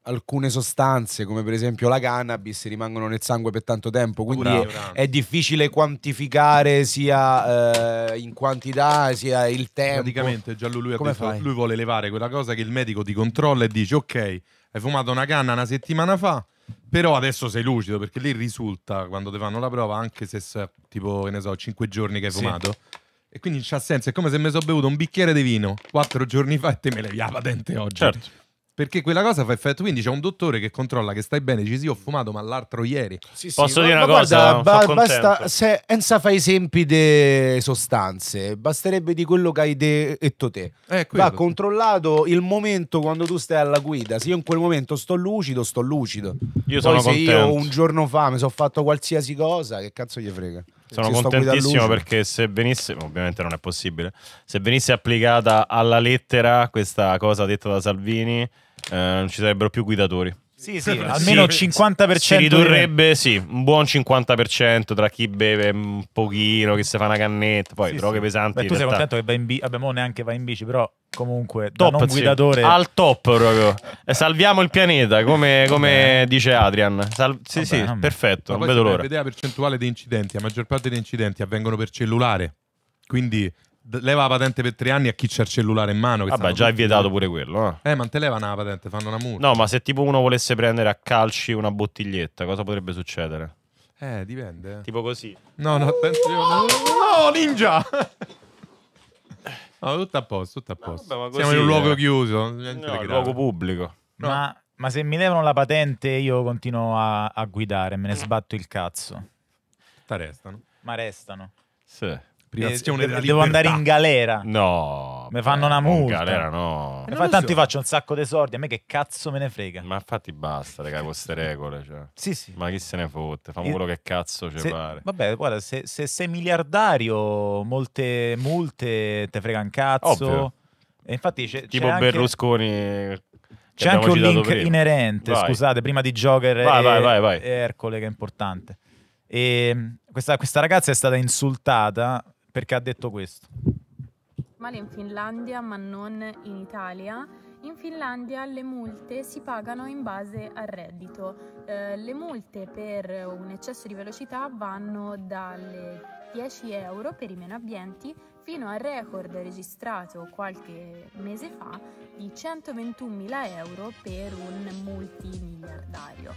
alcune sostanze, come per esempio la cannabis, rimangono nel sangue per tanto tempo, quindi è, è, difficile quantificare sia eh, in quantità sia il tempo. Praticamente Giallo lui, detto, lui vuole levare quella cosa che il medico ti controlla e dice ok, hai fumato una canna una settimana fa, però adesso sei lucido perché lì risulta quando ti fanno la prova anche se so, tipo che ne so 5 giorni che hai fumato. Sì. E quindi non c'ha senso, è come se mi sono bevuto un bicchiere di vino quattro giorni fa e te me levi la patente oggi. Certo perché quella cosa fa effetto, quindi c'è un dottore che controlla che stai bene, ci sì, ho fumato, ma l'altro ieri. Sì, sì, Posso ma, dire ma una guarda, cosa? Ba- basta, se senza fare esempi di sostanze, basterebbe di quello che hai detto te. Eh, Va controllato il momento quando tu stai alla guida. Se io in quel momento sto lucido, sto lucido. Io Poi sono se contento. io un giorno fa mi sono fatto qualsiasi cosa, che cazzo gli frega? Sono contentissimo perché se venisse, ovviamente non è possibile, se venisse applicata alla lettera questa cosa detta da Salvini, eh, non ci sarebbero più guidatori. Sì, sì, almeno sì, 50%. Si ridurrebbe, sì, un buon 50% tra chi beve un pochino, chi si fa una cannetta, poi sì, droghe sì. pesanti. Beh, tu sei contento che va in bici, abbiamo neanche va in bici, però comunque top, da non guidatore... Al top proprio. Eh, salviamo il pianeta, come, come dice Adrian. Sal... sì, Vabbè, sì, amm. perfetto, Ma non vedo l'ora. la percentuale di incidenti, la maggior parte degli incidenti avvengono per cellulare, quindi leva la patente per tre anni a chi c'ha il cellulare in mano. Vabbè, già è vietato pure quello. Eh, eh ma te levano la patente, fanno una multa. No, ma se tipo uno volesse prendere a calci una bottiglietta, cosa potrebbe succedere? Eh, dipende. Eh. Tipo così. No, no, attenzione. No, ninja! no, tutto a posto, tutto a posto. Vabbè, Siamo in un luogo eh. chiuso. Niente no, un luogo pubblico. No. Ma, ma, se mi levano la patente io continuo a, a guidare, me ne sbatto il cazzo. Te restano. Ma restano. Sì. Privazione della Devo andare in galera. No. Mi fanno una eh, multa. In galera no. Fa, so. io faccio un sacco di soldi, a me che cazzo me ne frega. Ma infatti basta, raga, con queste regole. Cioè. Sì, sì. Ma chi se ne fotte? Fa io... quello che cazzo ci se... pare. Vabbè, guarda, se, se, sei miliardario, molte multe te frega un cazzo. Ovvio. E infatti c'è, tipo c'è Berlusconi C'è anche un link prima. inerente, vai. scusate, prima di Joker vai, e, vai, vai, e Ercole che è importante. E questa, questa, ragazza è stata insultata perché ha detto questo. Male in Finlandia, ma non in Italia. In Finlandia le multe si pagano in base al reddito. Eh, le multe per un eccesso di velocità vanno dalle 10 euro per i meno abbienti fino al record registrato qualche mese fa di 121.000 euro per un multimiliardario.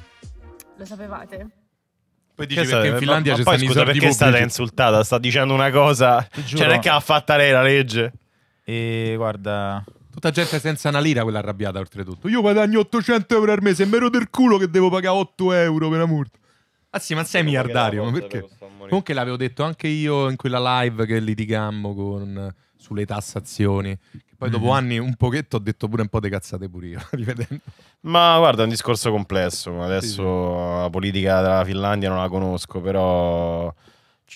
Lo sapevate? Poi dici che perché in Finlandia ma, ma ci sono scusa, perché è stata insultata? Sta dicendo una cosa. Cioè, non è che ha fatta lei la legge. E guarda. Tutta gente senza una lira quella arrabbiata, oltretutto. Io guadagno 800 euro al mese e me del culo che devo pagare 8 euro per la multa. Ah sì, ma sei miliardario, ma perché? Comunque l'avevo detto anche io in quella live che litigammo con, sulle tassazioni, poi dopo mm. anni un pochetto ho detto pure un po' di cazzate pure io, rivedendo. Ma guarda, è un discorso complesso. Adesso sì, la politica della Finlandia non la conosco, però...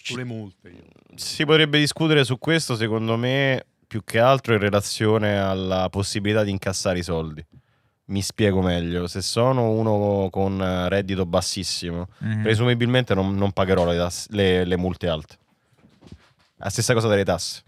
Pure molte. Io. Si potrebbe discutere su questo, secondo me, più che altro in relazione alla possibilità di incassare i soldi. Mi spiego meglio, se sono uno con reddito bassissimo, mm. presumibilmente non, non pagherò le, tasse, le, le, multe alte. La stessa cosa delle tasse.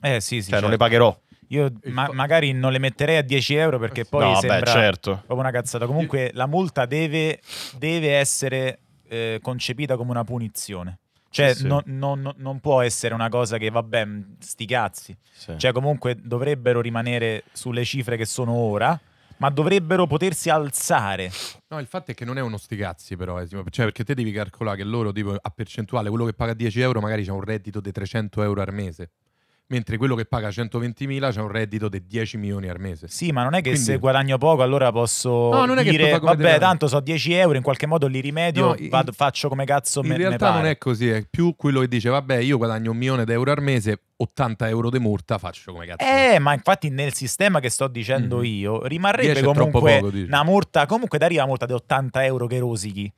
Eh sì, sì. Cioè, certo. non le certo. pagherò io ma magari non le metterei a 10 euro perché poi no, sembra beh, certo. proprio una cazzata. Comunque la multa deve, deve essere eh, concepita come una punizione. Cioè, sì. non, non, non, può essere una cosa che, vabbè, sti cazzi. Sì. Cioè, comunque dovrebbero rimanere sulle cifre che sono ora, ma dovrebbero potersi alzare. No, il fatto è che non è uno sti però, eh, cioè, perché te devi calcolare che loro, tipo, a percentuale, quello che paga 10 euro magari ha un reddito di 300 euro al mese mentre quello che paga 120.000 c'è un reddito di 10 milioni al mese. Sì, ma non è che Quindi... se guadagno poco allora posso no, non è dire che vabbè, tanto so 10 euro, in qualche modo li rimedio, no, vado, in... faccio come cazzo in me In realtà non è così, è più quello che dice vabbè, io guadagno un milione d'euro al mese, 80 euro di multa, faccio come cazzo. Eh, ma infatti nel sistema che sto dicendo mm. io rimarrebbe comunque poco, una multa, comunque ti arriva una multa di 80 euro che rosichi.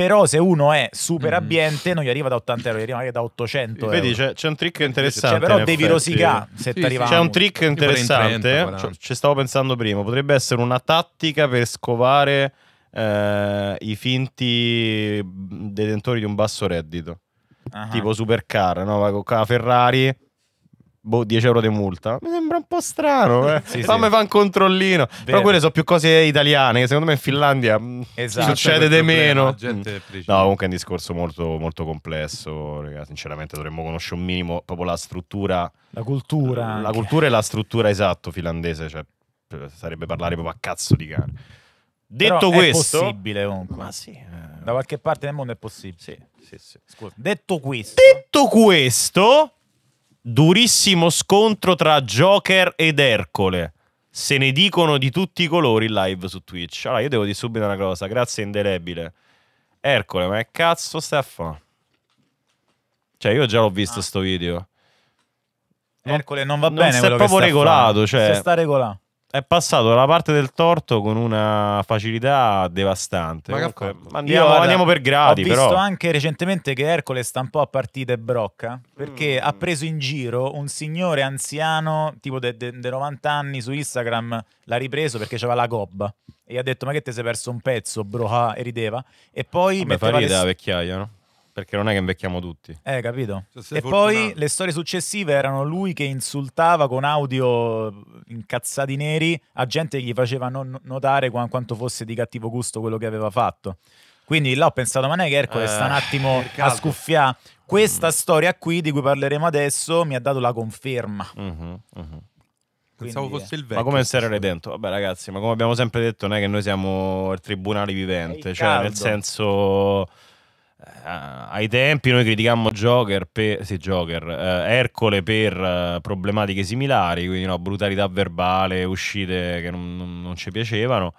Però se uno è super mm. ambiente non gli arriva da 80 euro, gli arriva anche da 800 euro. Vedi, c'è, c'è, un trick cioè, interessante. Cioè, però in devi rosicare se sì, ti arriva. C'è un trick interessante, ci, ci stavo pensando prima, potrebbe essere una tattica per scovare eh, i finti detentori di un basso reddito. Uh-huh. Tipo supercar, no? Con la Ferrari boh, 10 euro di multa. Mi sembra un po' strano, eh. sì, Fammi sì. fa un controllino. Vero. Però quelle sono più cose italiane che secondo me in Finlandia mm, esatto, succede di meno. Mm. No, comunque è un discorso molto, molto complesso, ragazzi. Sinceramente dovremmo conoscere un minimo proprio la struttura. La cultura. La, la cultura e la struttura esatto finlandese, cioè eh, sarebbe parlare proprio a cazzo di cane. Detto Però questo, è possibile comunque. Ma sì, eh. da qualche parte nel mondo è possibile. Sì, sì, sì. Detto questo, detto questo durissimo scontro tra Joker ed Ercole. Se ne dicono di tutti i colori live su Twitch. Allora, io devo dire subito una cosa, grazie indelebile. Ercole, ma che cazzo a fare? Cioè, io già l'ho visto ah. sto video. Ercole non va non bene. Non è proprio regolato. Cioè... Se sta regolando è passato dalla parte del torto con una facilità devastante. Ma Comunque, andiamo, ora, andiamo, per gradi. Ho visto però. anche recentemente che Ercole sta un po' a partite brocca perché mm. ha preso in giro un signore anziano, tipo dei de, de 90 anni, su Instagram. L'ha ripreso perché c'aveva la gobba e gli ha detto: Ma che te sei perso un pezzo, bro? Ah, e rideva. E poi Vabbè, metteva. Fa ride le... la vecchiaia, no? Perché non è che invecchiamo tutti. Eh, capito. Cioè, e poi le storie successive erano lui che insultava con audio incazzati neri a gente che gli faceva non notare quanto fosse di cattivo gusto quello che aveva fatto. Quindi là ho pensato, ma non è che Ercole eh, sta un eh, attimo a scuffiare. Questa mm. storia qui, di cui parleremo adesso, mi ha dato la conferma. Mm -hmm, mm -hmm. Quindi, Pensavo fosse il vero. Ma come essere redento? Vabbè, ragazzi, ma come abbiamo sempre detto, non è che noi siamo il tribunale vivente, cioè, nel senso. Eh, ai tempi noi criticammo Joker per, sì, Joker, eh, Ercole per eh, problematiche similari, quindi no, brutalità verbale, uscite che non, non, non ci piacevano.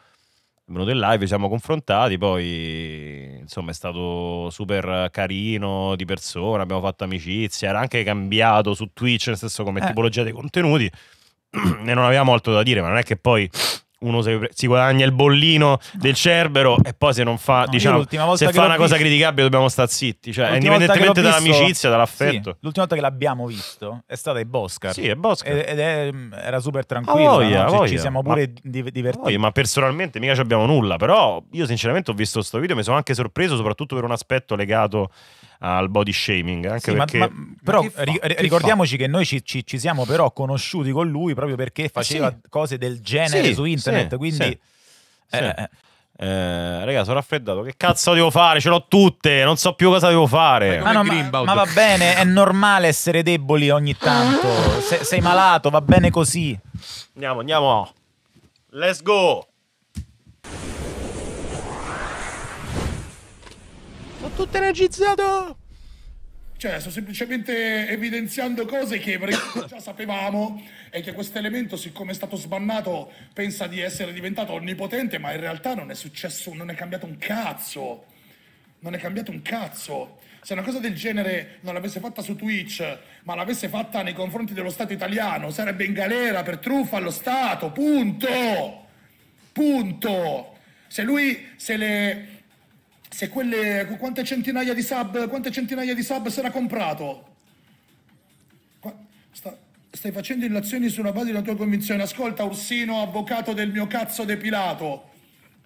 È venuto in live, ci siamo confrontati, poi insomma è stato super carino di persona, abbiamo fatto amicizia, era anche cambiato su Twitch, nel senso come eh. tipologia dei contenuti, e non avevamo molto da dire, ma non è che poi uno se, si guadagna il bollino del Cerbero e poi se non fa, no, diciamo, se fa una cosa visto, criticabile dobbiamo stare zitti, cioè, indipendentemente visto, dall'amicizia, dall'affetto. Sì, l'ultima volta che l'abbiamo visto è stata ai Boscar. Sì, è Boscar. Ed, ed è, mm, era super tranquillo, voglia, no? cioè, ci siamo pure ma, divertiti. Voglia, ma personalmente mica ci abbiamo nulla, però io sinceramente ho visto questo video e mi sono anche sorpreso soprattutto per un aspetto legato al body shaming. Anche sì, perché... ma, ma, però ma ri- ricordiamoci che noi ci, ci, ci, siamo però conosciuti con lui proprio perché eh, faceva sì. cose del genere sì, su internet, quindi... Eh eh, eh, eh, raga, sono raffreddato. Che cazzo devo fare? Ce l'ho tutte, non so più cosa devo fare. Ma, no, ma, ma va bene, è normale essere deboli ogni tanto. Se, sei malato, va bene così. Andiamo, andiamo. Let's go. tutto energizzato. Cioè, sto semplicemente evidenziando cose che già sapevamo e che questo elemento, siccome è stato sbannato, pensa di essere diventato onnipotente, ma in realtà non è successo, non è cambiato un cazzo. Non è cambiato un cazzo. Se una cosa del genere non l'avesse fatta su Twitch, ma l'avesse fatta nei confronti dello Stato italiano, sarebbe in galera per truffa allo Stato. Punto. Punto. Se lui se le se quelle, quante centinaia di sub, quante centinaia di sub sarà comprato? Sta, stai facendo illazioni sulla base della tua convinzione. Ascolta, Ursino, avvocato del mio cazzo depilato.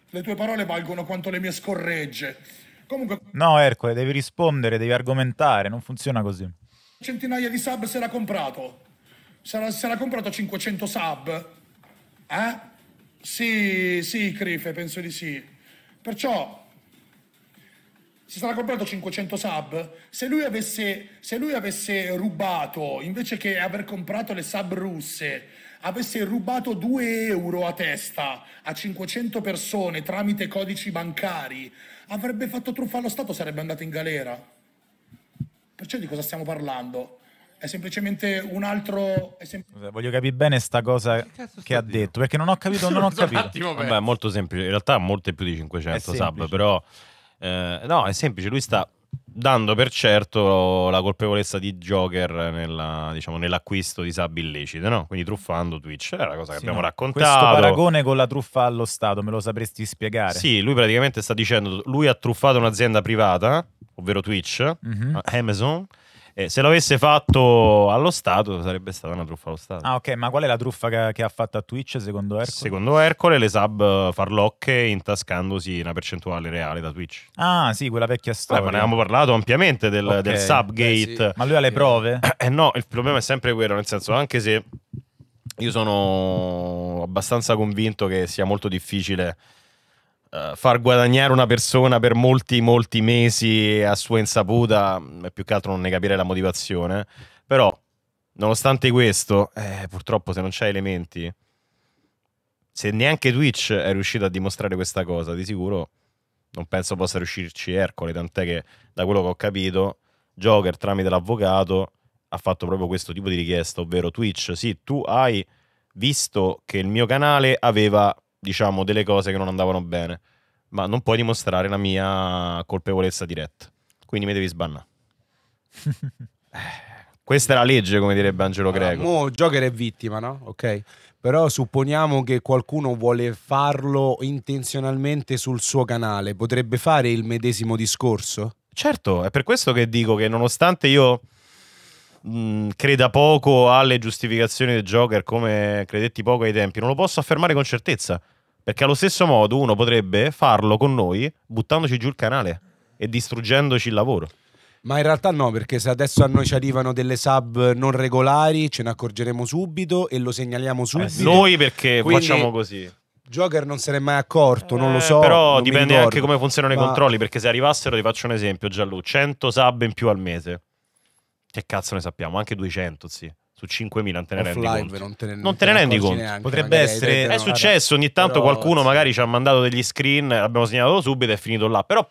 Le tue parole valgono quanto le mie scorregge. Comunque... No, Ercole, devi rispondere, devi argomentare, non funziona così. Centinaia di sub sarà comprato. Sarà, sarà comprato 500 sub. Eh? Sì, sì, Crife, penso di sì. Perciò si sarà comprato 500 sub, se lui, avesse, se lui avesse rubato, invece che aver comprato le sub russe, avesse rubato 2 euro a testa a 500 persone tramite codici bancari, avrebbe fatto truffa allo Stato, sarebbe andato in galera. Perciò di cosa stiamo parlando? È semplicemente un altro. Sem- Voglio capire bene sta cosa che, che ha detto, perché non ho capito. Non ho capito. Vabbè, molto semplice. In realtà, molte più di 500 sub, però eh, no, è semplice, lui sta dando per certo la colpevolezza di Joker nella, diciamo, nell'acquisto di sub illecite, no? quindi truffando Twitch, è la cosa che sì, abbiamo no. raccontato. Questo paragone con la truffa allo Stato, me lo sapresti spiegare? Sì, lui praticamente sta dicendo, lui ha truffato un'azienda privata, ovvero Twitch, mm-hmm. Amazon, eh, se l'avesse fatto allo Stato sarebbe stata una truffa allo Stato. Ah, ok, ma qual è la truffa che, che ha fatto a Twitch secondo Ercole? Secondo Ercole le sub eh, farlocche intascandosi una percentuale reale da Twitch. Ah, sì, quella vecchia storia. ma ne avevamo parlato ampiamente del, okay. del subgate. Beh, sì. Ma lui ha le prove? Eh, eh, no, il problema è sempre quello, nel senso anche se io sono abbastanza convinto che sia molto difficile eh, far guadagnare una persona per molti, molti mesi a sua insaputa, mm, più che altro non ne capire la motivazione. Però, nonostante questo, eh, purtroppo se non c'è elementi, se neanche Twitch è riuscito a dimostrare questa cosa, di sicuro non penso possa riuscirci Ercole, tant'è che da quello che ho capito, Joker tramite l'avvocato ha fatto proprio questo tipo di richiesta, ovvero Twitch, sì, tu hai visto che il mio canale aveva diciamo, delle cose che non andavano bene, ma non puoi dimostrare la mia colpevolezza diretta. Quindi mi devi sbannare. Eh, questa è la legge, come direbbe Angelo Greco. Uh, mo, Joker è vittima, no? Ok. Però supponiamo che qualcuno vuole farlo intenzionalmente sul suo canale, potrebbe fare il medesimo discorso? Certo, è per questo che dico che nonostante io mh, mm, creda poco alle giustificazioni del Joker, come credetti poco ai tempi, non lo posso affermare con certezza. Perché allo stesso modo uno potrebbe farlo con noi buttandoci giù il canale e distruggendoci il lavoro. Ma in realtà no, perché se adesso a noi ci arrivano delle sub non regolari, ce ne accorgeremo subito e lo segnaliamo eh, subito. Eh, noi perché Quindi, facciamo così. Joker non se n'è mai accorto, eh, non lo eh, so. Però dipende anche come funzionano ma... i controlli, perché se arrivassero, ti faccio un esempio, Giallo, 100 sub in più al mese. Che cazzo ne sappiamo? Anche 200, sì su 5.000 non te ne rendi conto. Non te ne, non te ne, ne rendi conto. Neanche, Potrebbe essere... È successo, ogni tanto però, qualcuno sì. magari ci ha mandato degli screen, l'abbiamo segnalato subito e è finito là, però...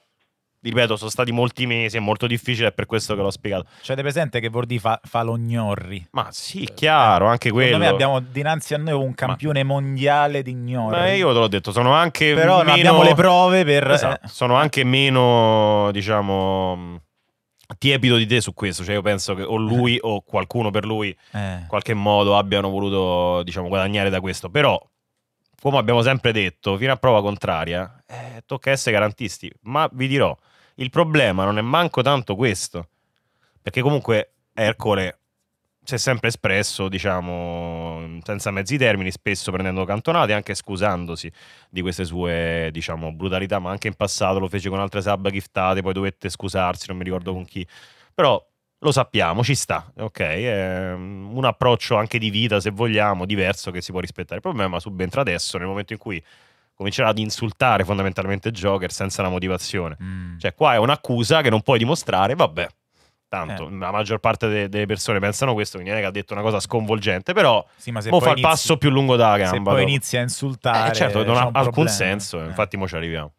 Ripeto, sono stati molti mesi, è molto difficile, è per questo che l'ho spiegato. Cioè, presente che Vordi fa, fa l'ognorri? Ma sì, chiaro, anche quello. Noi abbiamo dinanzi a noi un campione Ma... mondiale di ignorri. Ma io te l'ho detto, sono anche Però meno... abbiamo le prove per... Esatto. Eh. Sono anche meno, diciamo tiepido di te su questo, cioè io penso che o lui eh. o qualcuno per lui eh. in eh. qualche modo abbiano voluto diciamo, guadagnare da questo, però come abbiamo sempre detto, fino a prova contraria, eh, tocca essere garantisti, ma vi dirò, il problema non è manco tanto questo, perché comunque Ercole si è sempre espresso, diciamo, senza mezzi termini, spesso prendendo cantonate, anche scusandosi di queste sue, diciamo, brutalità, ma anche in passato lo fece con altre sub giftate, poi dovette scusarsi, non mi ricordo con chi. Però lo sappiamo, ci sta, ok? È un approccio anche di vita, se vogliamo, diverso che si può rispettare. Il problema subentra adesso, nel momento in cui comincerà ad insultare fondamentalmente Joker senza la motivazione. Mm. Cioè, qua è un'accusa che non puoi dimostrare, vabbè, tanto. Eh. La maggior parte de delle persone pensano questo, quindi non è che ha detto una cosa sconvolgente, però sì, ma se mo fa inizi... il passo più lungo della gamba. Se poi inizia a eh, insultare... Eh, certo, non ha alcun problema. senso, eh, eh. infatti mo ci arriviamo.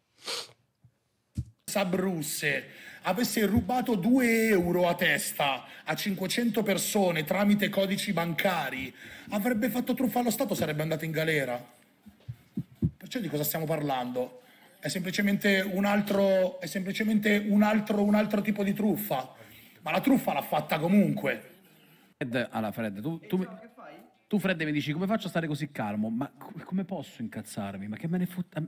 Sabrusse avesse rubato 2 euro a testa a 500 persone tramite codici bancari, avrebbe fatto truffa allo Stato, sarebbe andato in galera. Perciò di cosa stiamo parlando? È semplicemente un altro, è semplicemente un altro, un altro tipo di truffa ma la truffa l'ha fatta comunque. Fred, allora Fred, tu, tu, mi, tu Fred mi dici come faccio a stare così calmo, ma come posso incazzarmi? Ma che me ne fotta...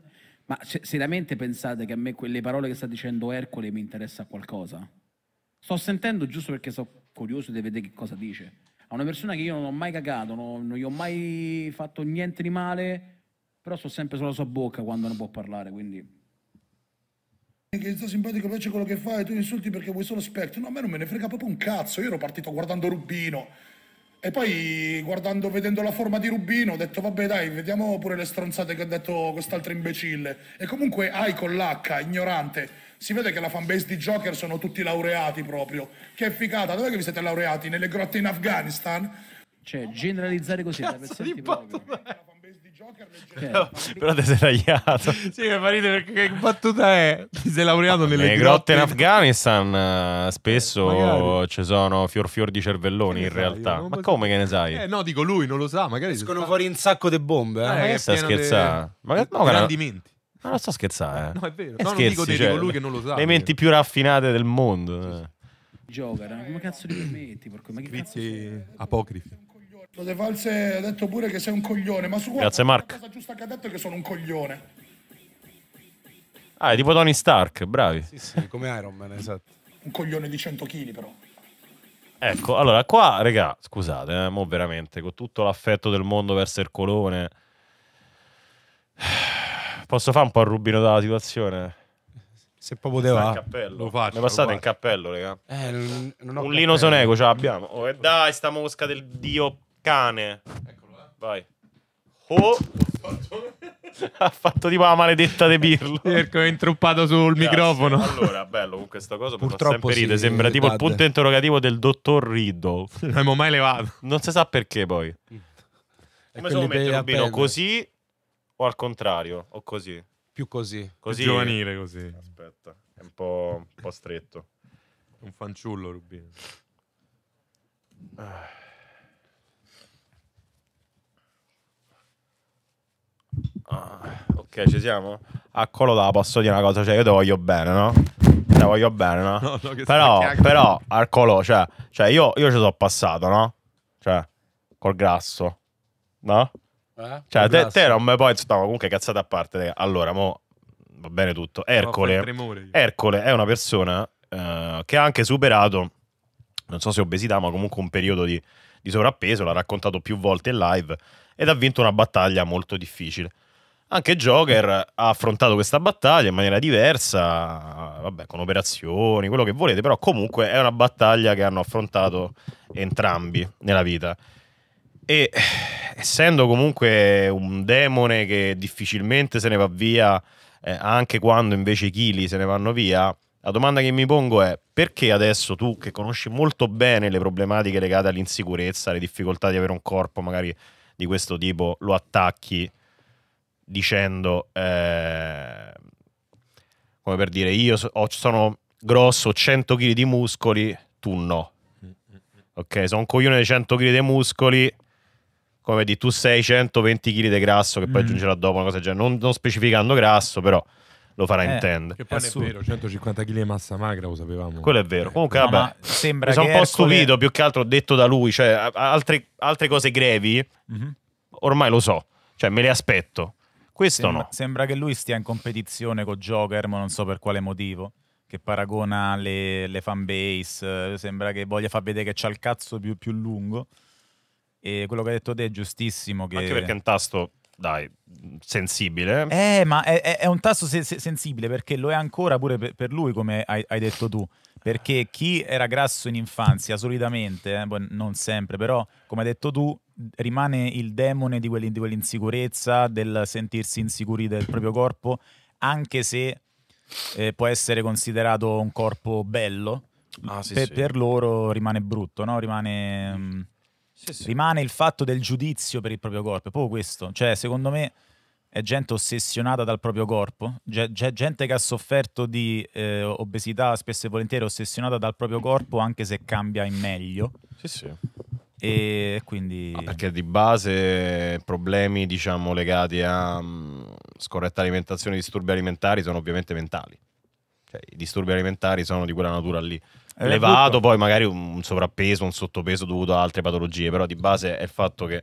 Ma se, seriamente pensate che a me quelle parole che sta dicendo Ercole mi interessa qualcosa? Sto sentendo giusto perché sono curioso di vedere che cosa dice. A una persona che io non ho mai cagato, non, non gli ho mai fatto niente di male, però sto sempre sulla sua bocca quando non può parlare, quindi che il tuo simpatico piace quello che fai, tu insulti perché vuoi solo spettro. No, a me non me ne frega proprio un cazzo. Io ero partito guardando Rubino. E poi, guardando, vedendo la forma di Rubino, ho detto, vabbè dai, vediamo pure le stronzate che ha detto quest'altro imbecille. E comunque, ai con l'H, ignorante, si vede che la fanbase di Joker sono tutti laureati proprio. Che figata, dov'è che vi siete laureati? Nelle grotte in Afghanistan? Cioè, generalizzare così... Cazzo da di però, ti sei tagliato. sì, mi fa ridere perché che battuta è? Ti sei laureato nelle, grotte, grotte in Afghanistan. Eh, spesso eh, ci sono fior fior di cervelloni in realtà. Ma come che ne sai? Eh, no, dico lui, non lo sa. Magari escono fuori un sacco di bombe. Eh, eh ma che sta scherzando? De... Ma che no, grandi menti. Ma non sto scherzando, eh. No, è vero. No, scherzi, non dico te, cioè, dico lui che non lo sa. Le menti più raffinate del mondo. Sì, sì. Gioca, eh. come cazzo li permetti? Ma che Scritti apocrifi. Lo De Valse ha detto pure che sei un coglione, ma su quella Grazie, Mark. cosa giusta che ha detto è che sono un coglione. Ah, è tipo Tony Stark, bravi. Sì, sì, come Iron Man, esatto. Un coglione di 100 kg però. Ecco, allora qua, regà, scusate, eh, mo veramente, con tutto l'affetto del mondo verso il colone, posso fare un po' il rubino della situazione? Se poi poteva, lo faccio. Mi passate in cappello, regà. Eh, non ho un cappello. lino sonego ecco, ce l'abbiamo. Oh, e dai, sta mosca del dio cane. Eccolo, eh. Vai. Oh. ha fatto tipo la maledetta De Pirlo. Mirko è intruppato sul Grazie. microfono. Allora, bello, comunque sta cosa Purtroppo sì, ride, sembra tipo il punto interrogativo del dottor Riddle. Non abbiamo mai levato. Non si sa perché poi. E Come se lo mette Rubino, così o al contrario? O così? Più così. così. Più giovanile così. Aspetta, è un po', un po stretto. un fanciullo Rubino. Ah. Ah, ok, ci siamo? A Coloda posso dire una cosa, cioè io ti voglio bene, no? Te voglio bene, no? no, no però, però, al Colo, cioè, cioè io, io ci sono passato, no? Cioè, col grasso, no? Eh? Cioè, te, te, non me poi... No, comunque cazzate a parte, te. allora, mo... Va bene tutto. Ercole, Ercole è una persona eh, che ha anche superato, non so se obesità, ma comunque un periodo di, di sovrappeso, l'ha raccontato più volte in live ed ha vinto una battaglia molto difficile. Anche Joker ha affrontato questa battaglia in maniera diversa, vabbè, con operazioni, quello che volete, però comunque è una battaglia che hanno affrontato entrambi nella vita. E essendo comunque un demone che difficilmente se ne va via, eh, anche quando invece i chili se ne vanno via, la domanda che mi pongo è perché adesso tu che conosci molto bene le problematiche legate all'insicurezza, le difficoltà di avere un corpo magari di questo tipo, lo attacchi? dicendo, eh, come per dire, io sono grosso, 100 kg di muscoli, tu no. Ok, sono un coglione di 100 kg di muscoli, come di tu sei 120 kg di grasso, che poi mm. aggiungerà dopo una cosa del non, non specificando grasso, però lo farà eh, intendere. Che poi è, è vero, 150 kg di massa magra lo sapevamo. Quello è vero. Eh, Comunque, no, vabbè, sembra mi sono un po' Ercole... stupito più che altro detto da lui, cioè altre, altre cose grevi, mm -hmm. ormai lo so, cioè me le aspetto. Questo sembra, no. Sembra che lui stia in competizione con Joker, ma non so per quale motivo. Che paragona le, le fanbase. Eh, sembra che voglia far vedere che c'ha il cazzo più, più, lungo. E quello che hai detto te è giustissimo. Che... Anche perché è un tasto dai, sensibile. Eh, ma è, è un tasto se sensibile perché lo è ancora pure per, per lui, come hai, hai, detto tu. Perché chi era grasso in infanzia, solitamente, eh, non sempre, però, come hai detto tu, rimane il demone di, quelli, di quell'insicurezza, del sentirsi insicuri del proprio corpo, anche se eh, può essere considerato un corpo bello, ah, sì, per, sì. per, loro rimane brutto, no? rimane, mh, mm, sì, rimane, il fatto del giudizio per il proprio corpo, è proprio questo, cioè secondo me è gente ossessionata dal proprio corpo, c'è gente che ha sofferto di eh, obesità spesso e volentieri ossessionata dal proprio corpo anche se cambia in meglio. Sì, sì. E quindi... Ah, perché di base problemi diciamo, legati a mh, mm, scorretta alimentazione e disturbi alimentari sono ovviamente mentali. Cioè, I disturbi alimentari sono di quella natura lì. Eh, Levato poi magari un sovrappeso, un sottopeso dovuto a altre patologie, però di base è il fatto che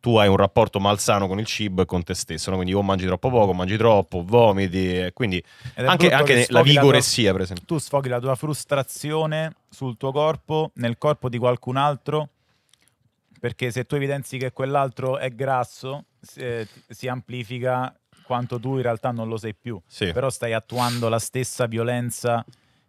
tu hai un rapporto malsano con il cibo e con te stesso, no? quindi o mangi troppo poco, mangi troppo, vomiti, quindi anche, anche la vigoressia tua... per esempio. Tu sfoghi la tua frustrazione sul tuo corpo, nel corpo di qualcun altro perché se tu evidenzi che quell'altro è grasso, eh, si amplifica quanto tu in realtà non lo sei più, sì. però stai attuando la stessa violenza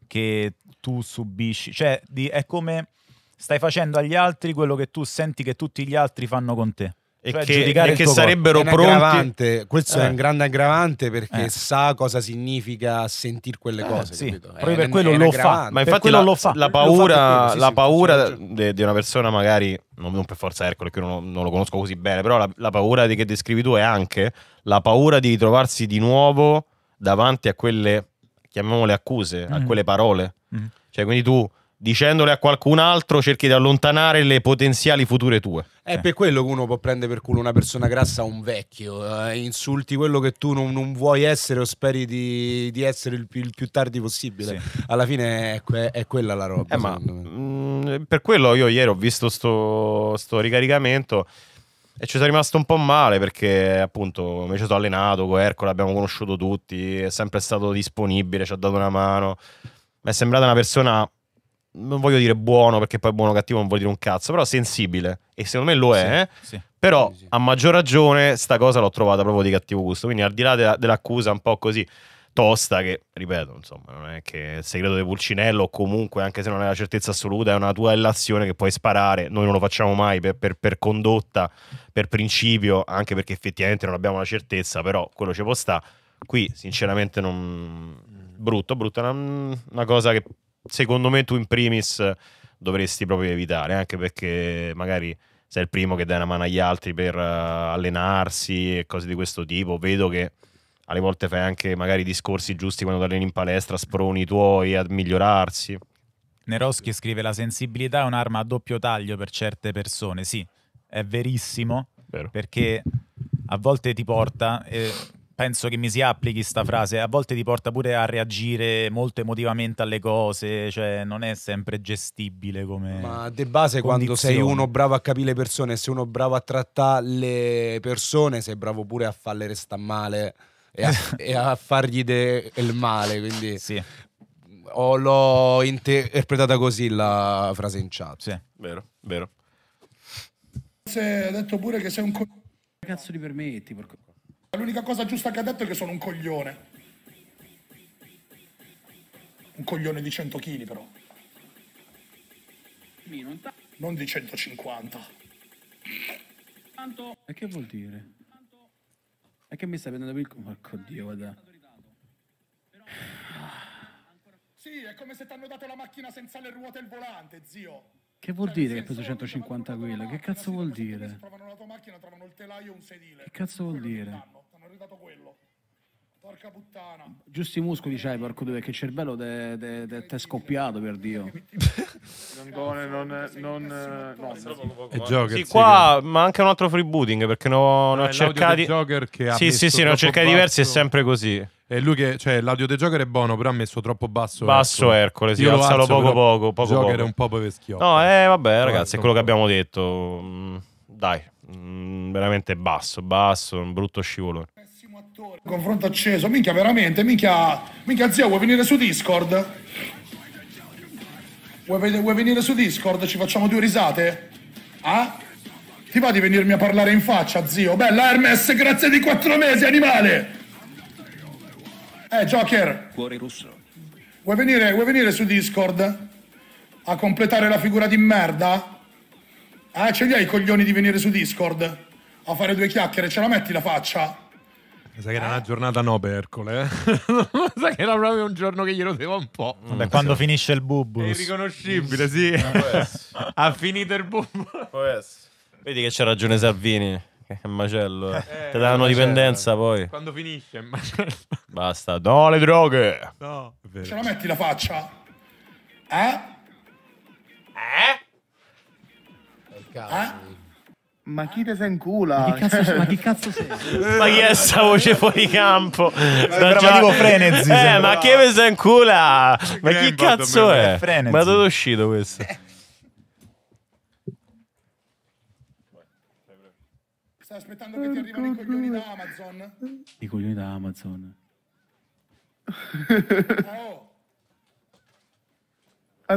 che tu subisci, cioè di, è come stai facendo agli altri quello che tu senti che tutti gli altri fanno con te e cioè, che, e che sarebbero pronti. Questo eh. è un grande aggravante perché eh. sa cosa significa sentire quelle eh, cose. Eh, sì. Proprio per quello lo fa. Ma infatti la, lo fa. la paura, sì, la paura di una persona, magari non, non per forza ecco, Ercole, che non, non, lo conosco così bene, però la, la paura di, che descrivi tu è anche la paura di ritrovarsi di nuovo davanti a quelle, chiamiamole accuse, mm. a quelle parole. Mm. Cioè, quindi tu dicendole a qualcun altro cerchi di allontanare le potenziali future tue. È per quello che uno può prendere per culo una persona grassa o un vecchio, eh, insulti quello che tu non, non vuoi essere o speri di, di essere il più, il più, tardi possibile. Sì. Alla fine è, è, quella la roba. Eh, ma, mh, mm, per quello io ieri ho visto questo ricaricamento. E ci sono rimasto un po' male perché appunto mi ci sono allenato con Ercole, abbiamo conosciuto tutti, è sempre stato disponibile, ci ha dato una mano. Mi è sembrata una persona non voglio dire buono perché poi buono o cattivo non vuol dire un cazzo, però sensibile e secondo me lo è. Sì, eh. sì. Però a maggior ragione sta cosa l'ho trovata proprio di cattivo gusto, quindi al di là della, dell'accusa un po' così tosta che, ripeto, insomma, non è che il segreto di Pulcinello comunque, anche se non è la certezza assoluta, è una tua illazione che puoi sparare, noi non lo facciamo mai per, per, per condotta, per principio, anche perché effettivamente non abbiamo la certezza, però quello ci può stare. Qui sinceramente non, brutto, brutto, una, una cosa che secondo me tu in primis dovresti proprio evitare, anche perché magari sei il primo che dai una mano agli altri per eh, allenarsi e cose di questo tipo. Vedo che alle volte fai anche magari discorsi giusti quando alleni in palestra, sproni i tuoi a migliorarsi. Neroschi scrive la sensibilità è un'arma a doppio taglio per certe persone, sì, è verissimo, Vero. perché a volte ti porta... Eh, penso che mi si applichi questa frase, a volte ti porta pure a reagire molto emotivamente alle cose, cioè non è sempre gestibile come Ma di base condizione. quando sei uno bravo a capire le persone, sei uno bravo a trattare le persone, sei bravo pure a farle restare male e a, e a fargli del male, quindi sì. O l'ho interpretata così la frase in chat. Sì. Vero, vero. Hai detto pure che sei un co... Cazzo ti permetti, porco... L'unica cosa giusta che ha detto è che sono un coglione. Un coglione di 100 kg però. Non di 150. E che vuol dire? E che mi sta prendendo per il... Porco Dio, guarda. Sì, è come se ti hanno dato la macchina senza le ruote e il volante, zio. Che vuol dire che peso 150 kg? Che cazzo vuol dire? Trovano la tua macchina, trovano il telaio e un sedile. Che cazzo vuol dire? Sono arrivato quello. Porca puttana. Giusti muscoli c'hai, porco due, che il cervello ti è scoppiato, per Dio. Nandone non... è... non no, E Joker. Sì, qua manca un altro freebooting perché ne ho, ne ho cercati. Joker che ha Sì, sì, sì, ne ho troppo cercati diversi, è sempre così. E lui che, cioè, l'audio del Joker è buono, però ha messo troppo basso. Basso Ercole, si Io lo alzalo poco poco, poco Joker poco. è un po' peschiotto. No, eh, vabbè, ragazzi, è ecco. quello che abbiamo detto. Mm, dai. Mm, veramente basso, basso, un brutto scivolone. Pessimo attore, confronto acceso, minchia veramente, minchia, minchia zio vuoi venire su Discord? Vuoi, vuoi venire su Discord? Ci facciamo due risate? Ah? Ti va di venirmi a parlare in faccia, zio? Bella Hermes, grazie di quattro mesi, animale! Eh, Joker! Cuore russo. Vuoi venire, vuoi venire su Discord? A completare la figura di merda? Ah, ce li hai i coglioni di venire su Discord a fare due chiacchiere? Ce la metti la faccia? Mi sa che era una giornata no Percole. Ercole. Eh. Mi sa che era proprio un giorno che glielo devo un po'. Vabbè, quando so. finisce il bubbo. È irriconoscibile, sì. ha finito il bubbo. Vedi che c'ha ragione Salvini. Che macello. Eh, Ti dà dipendenza poi. Quando finisce è macello. Basta. No, le droghe. No. Ce la metti la faccia? Eh? Eh? Eh? Ma chi te sei in culo? Ma chi cazzo, ma chi cazzo sei? ma chi è sta voce fuori campo? Sembrava già... tipo Frenesi. Eh, sembrava. ma chi te sei in culo? Ma chi cazzo è? è eh, ma dove è uscito questo? Stai aspettando che ti arrivino i coglioni da Amazon? I coglioni da Amazon. oh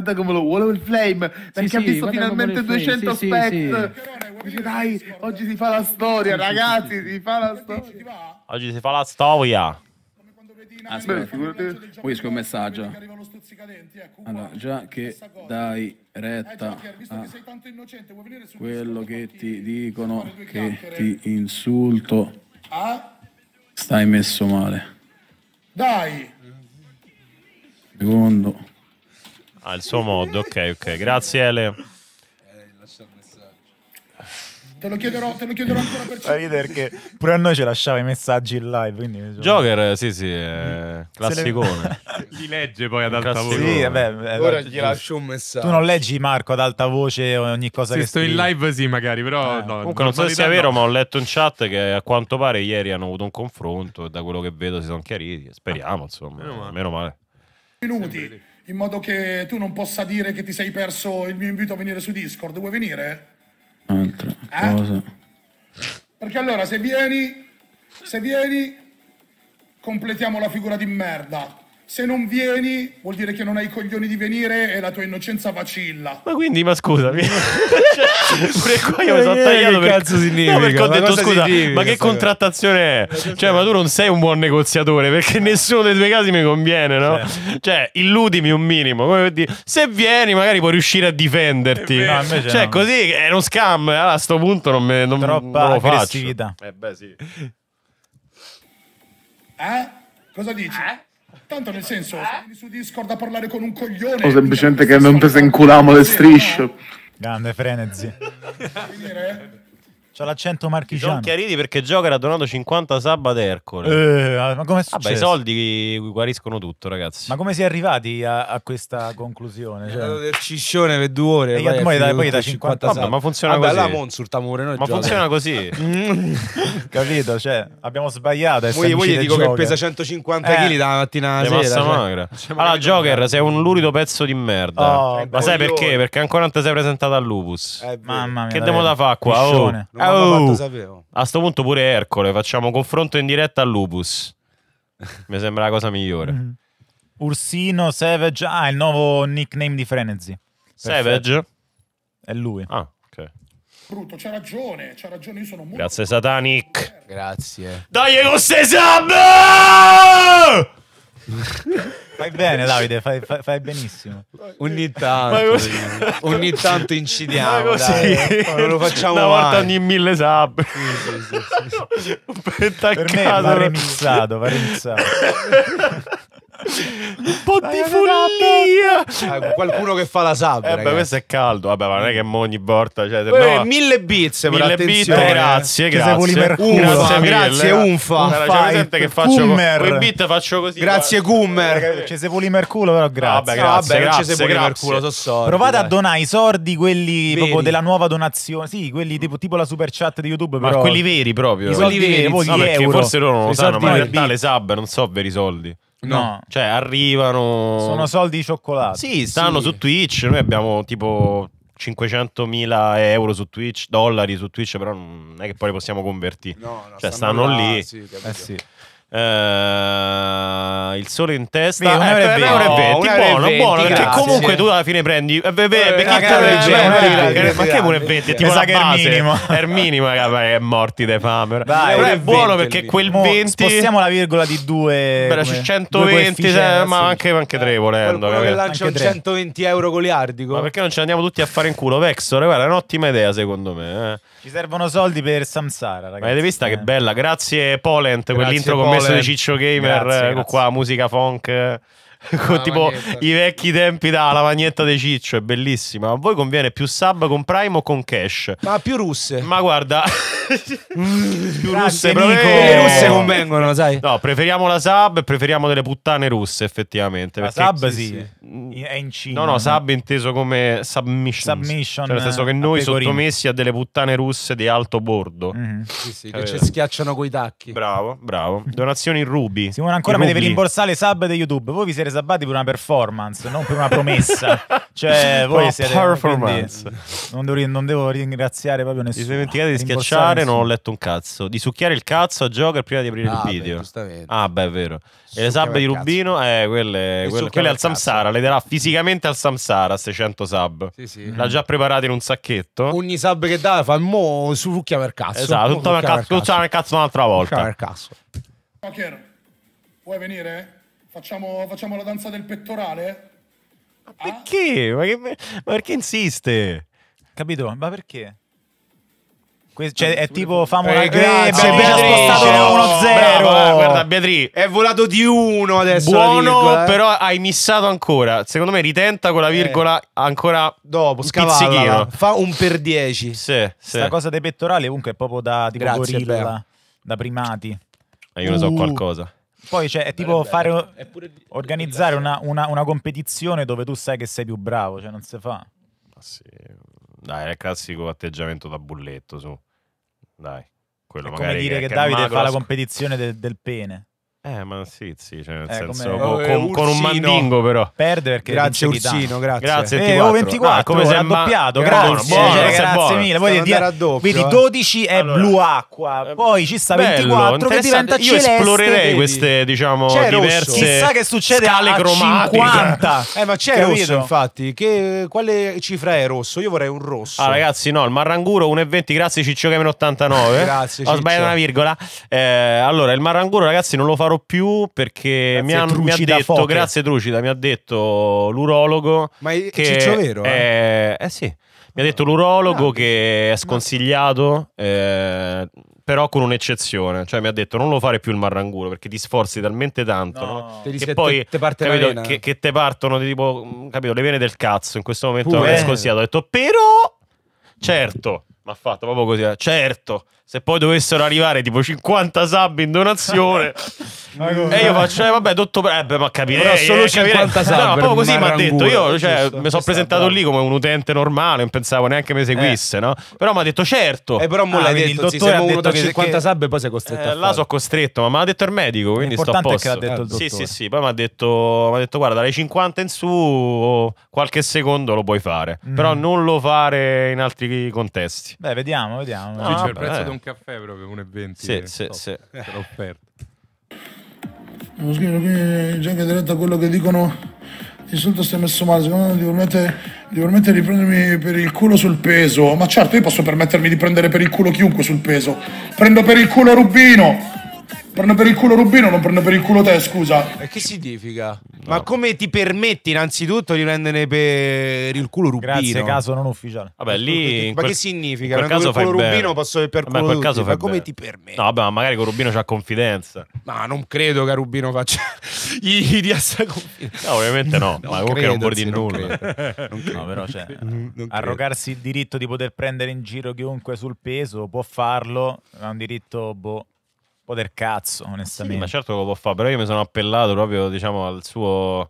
guarda come lo vuole il Flame, perché sì, ha visto finalmente 200 sì, spec. Dice, dai, oggi si fa la storia, ragazzi, si fa la storia. Oggi si fa la storia. Aspetta, ah, figurati. Poi messaggio. Allora, già che dai retta a quello che ti dicono che ti insulto, stai messo male. Dai! Secondo al suo modo, ok, ok. Grazie Ele. Eh, te lo chiederò, te lo chiederò ancora per Fa ridere perché pure a noi ci lasciava i messaggi in live. Quindi, Joker, sì, sì, è mm. classicone. Li legge poi ad alta voce. Sì, vabbè, Ora gli lascio un messaggio. Tu non leggi Marco ad alta voce ogni cosa se che sto scrivi. in live, sì, magari, però. Eh. No, Comunque, non so se sia vero, ma ho letto in chat che a quanto pare ieri hanno avuto un confronto e da quello che vedo si sono chiariti. Speriamo, insomma. Meno male. Meno male. Minuti in modo che tu non possa dire che ti sei perso il mio invito a venire su Discord. Vuoi venire? Altra eh? cosa. Perché allora se vieni, se vieni, completiamo la figura di merda se non vieni vuol dire che non hai i coglioni di venire e la tua innocenza vacilla. Ma quindi, ma scusami, pure qua io mi sono tagliato che cazzo per... significa? No, ho detto scusa, ma che contrattazione è? Cioè, ma tu non sei un buon negoziatore perché nessuno dei due casi mi conviene, no? Certo. Cioè, illudimi un minimo, come dire, se vieni magari puoi riuscire a difenderti. No, cioè, no. così è uno scam, eh, allora, a sto punto non, me, non, Troppa non lo faccio. Eh beh, sì. Eh? Cosa dici? Eh? Tanto nel senso, eh? se vieni su Discord a parlare con un coglione... O semplicemente che non te se inculamo le strisce. Grande frenesi. Finire? C'ha l'accento marchigiano. Non chiariti perché Joker ha donato 50 sabba ad Ercole. Eh, ah, ma come è successo? Vabbè, i soldi guariscono tutto, ragazzi. Ma come si è arrivati a, a questa conclusione? Cioè... del ciscione per due ore. E eh, vai, poi dai, poi da 50, 50 ma funziona Vabbè, così. Vabbè, là Monsur t'amore, Ma gioca. funziona così. Capito? Cioè, abbiamo sbagliato. Poi gli dico Joker. che pesa 150 kg eh. dalla mattina alla sera. Cioè. Magra. Cioè, allora, Joker, sei un eh. lurido pezzo di merda. Oh, ma sai perché? Perché ancora non ti sei presentato al Lupus. Eh, Mamma mia. Che devo da fare qua? Oh oh, fatto sapevo. A sto punto pure Ercole, facciamo confronto in diretta al Lupus. Mi sembra la cosa migliore. Mm. Ursino Savage, ah, il nuovo nickname di Frenzy. Savage è lui. Ah, ok. Brutto, c'ha ragione, c'ha ragione, io sono molto Grazie Satanic. Grazie. Dai con Sesame! fai bene, Davide, fai, fai, fai benissimo. Ogni tanto, così, ogni tanto incidiamo. Così, dai, non lo facciamo una mai. volta ogni mille sub. Sì, sì, sì, sì. per me va remixato, va remixato. un po' di follia. Eh, qualcuno che fa la sub. Eh, beh, questo è caldo. Vabbè, ma non è che ogni volta. Cioè, Beh, no, mille bits. Mille bits, eh. grazie. Grazie. Unfa, grazie, grazie, Unfa. Unfa. Cioè, presente che faccio faccio così. Grazie, Gummer. Eh, ci cioè, se voli merculo, però grazie. vabbè, grazie, vabbè, grazie, grazie, merculo, so soldi, Provate dai. a donare i soldi quelli veri. proprio della nuova donazione. Sì, quelli tipo, tipo la super chat di YouTube. Però. Ma quelli veri proprio. I soldi veri, forse loro non lo sanno, ma in realtà le sub non so veri soldi. No. no. Cioè, arrivano. Sono soldi di cioccolato. Sì, stanno sì. su Twitch. Noi abbiamo tipo 500.000 euro su Twitch, dollari su Twitch, però non è che poi li possiamo convertire. No, no, cioè, stanno, stanno là, lì. Sì, eh sì. Uh, il sole in testa Beh, eh, e venti, no, buono, 20, buono perché grazie. comunque tu alla fine prendi eh, eh perché eh, ma che 1 20 è tipo la base minimo. è minimo è morti di fame Dai, è buono perché quel 20 spostiamo la virgola di 2 120 cioè, ma anche, 3 volendo quello che lancia 120 euro goliardico ma perché non ce ne andiamo tutti a fare in culo Vexor è un'ottima idea secondo me ci servono soldi per Samsara ma avete visto che bella grazie Polent quell'intro con me pezzo Ciccio Gamer, con eh, qua musica funk con tipo i vecchi tempi da lavagnetta dei Ciccio, è bellissima. A voi conviene più sub con Prime o con Cash? Ma più russe. Ma guarda, più russe, Nico. le russe convengono, sai. No, preferiamo la sub e preferiamo delle puttane russe, effettivamente. La sub sì, sì. è in Cina. No, no, sub inteso come submission. Submission. Cioè, nel senso che noi pecorino. sottomessi a delle puttane russe di alto bordo. Mm. Sì, sì, che ci schiacciano coi tacchi. Bravo, bravo. Donazioni in rubi. Simone ancora mi deve rimborsare le sub di YouTube. Voi vi siete Sabati per una performance, non per una promessa. cioè, voi siete performance. Non devo, non devo, ringraziare proprio nessuno. Mi sono dimenticato di schiacciare, non ho letto un cazzo. Di succhiare il cazzo a Joker prima di aprire ah, il video. Beh, ah, beh, è vero. E le sabbe di Rubino, eh, quelle, quelle, quelle al Samsara, le darà fisicamente al Samsara 600 sub. Sì, sì. L'ha già preparato in un sacchetto. Ogni sub che dà fa mo su succhia per cazzo. Esatto, tutto per cazzo, cazzo un'altra volta. Per cazzo. Joker, puoi venire? Facciamo, facciamo la danza del pettorale? Ma ah? perché? Ma, che, ma perché insiste? Capito? Ma perché? Que- cioè, cioè è tipo famo eh, una eh, grazie, eh, abbiamo spostato no, 1-0. guarda, Beatrice, è volato di uno adesso. Buono, virgola, eh. però hai missato ancora. Secondo me ritenta con la eh. virgola eh. ancora dopo. Spizzichino. Fa un per 10. Sì, sì. Sta cosa dei pettorali comunque è proprio da tipo grazie, gorilla, da primati. Eh, io ne so uh. qualcosa. Poi cioè, è tipo fare, è di, organizzare una, una, una, competizione dove tu sai che sei più bravo, cioè non si fa. Ma sì. Dai, è il classico atteggiamento da bulletto, su. Dai. è come dire che, che Davide fa la competizione del, del pene. Eh, ma sì, sì, cioè nel eh, senso con, con, oh, eh, con, un mandingo però. Perde perché grazie Ursino, grazie. Grazie 24. Eh, 24 ah, come se è raddoppiato, grazie. Buono, buono, grazie buono. mille. Poi di, doppio, vedi 12 è allora, blu acqua, eh, poi ci sta bello, 24 che diventa Io celeste. Io esplorerei queste, diciamo, c'è diverse rosso. Chissà che succede a 50. Eh, ma c'è rosso infatti, che quale cifra è rosso? Io vorrei un rosso. Ah, ragazzi, no, il Marranguro 1.20, grazie Ciccio che 89. grazie Ho sbagliato una virgola. Eh, allora, il Marranguro ragazzi non lo farò farò più perché mi, han, mi, ha detto, Foche. grazie Trucida, mi ha detto l'urologo. Ma è che ciccio vero? Eh? È, eh? eh sì. Mi ha detto l'urologo ah, che è sconsigliato, no. eh, però con un'eccezione. Cioè mi ha detto non lo fare più il marrangulo perché ti sforzi talmente tanto no. No? che poi te, parte capito, che, che te partono tipo, mm, capito, le vene del cazzo. In questo momento Pure. è sconsigliato. Ho detto però, certo, ma ha fatto proprio così, certo, se poi dovessero arrivare tipo 50 sub in donazione, e io faccio, eh, vabbè, dottor Brebbe, eh, ma capirei. Però solo eh, 50 sub. No, proprio così mi ha detto. Io cioè, mi sono presentato lì come un utente normale, non pensavo neanche mi seguisse, eh. no? Però mi ha detto, certo. E eh, però ah, detto, il dottore ha detto da 50 che... sub e poi sei costretto. Eh, là sono costretto, ma mi ha detto il medico, quindi sto a posto. Che l'ha detto il eh, dottore. Sì, sì, sì. Poi mi ha detto, detto, guarda, dalle 50 in su, qualche secondo lo puoi fare, mm. però non lo fare in altri contesti. Beh, vediamo, vediamo. Ah, il prezzo di un caffè proprio, 1,20. Sì, eh, sì, top, l'ho offerto Devo scrivere qui in genga diretta quello che dicono di solito si è messo male, secondo me devo permettere, devo permettere di prendermi per il culo sul peso. Ma certo, io posso permettermi di prendere per il culo chiunque sul peso. Prendo per il culo Rubino. Prendo per il culo Rubino, non prendo per il culo te, scusa. E che significa? Ma come ti permetti innanzitutto di prendere per il culo Rubino? Grazie, caso non ufficiale. Vabbè, lì... Ma quel... che significa? Per caso per il culo Rubino bene. posso per, per culo caso Ma come bene. ti permetti? No, vabbè, ma magari con Rubino c'ha confidenza. Ma non credo che Rubino faccia... gli, dia sta confidenza. No, ovviamente no. ma comunque non vuol dire nulla. No, però cioè... Arrogarsi il diritto di poter prendere in giro chiunque sul peso, può farlo, è un diritto, boh po' del cazzo, onestamente. Sì, ma certo che lo può fare, però io mi sono appellato proprio, diciamo, al suo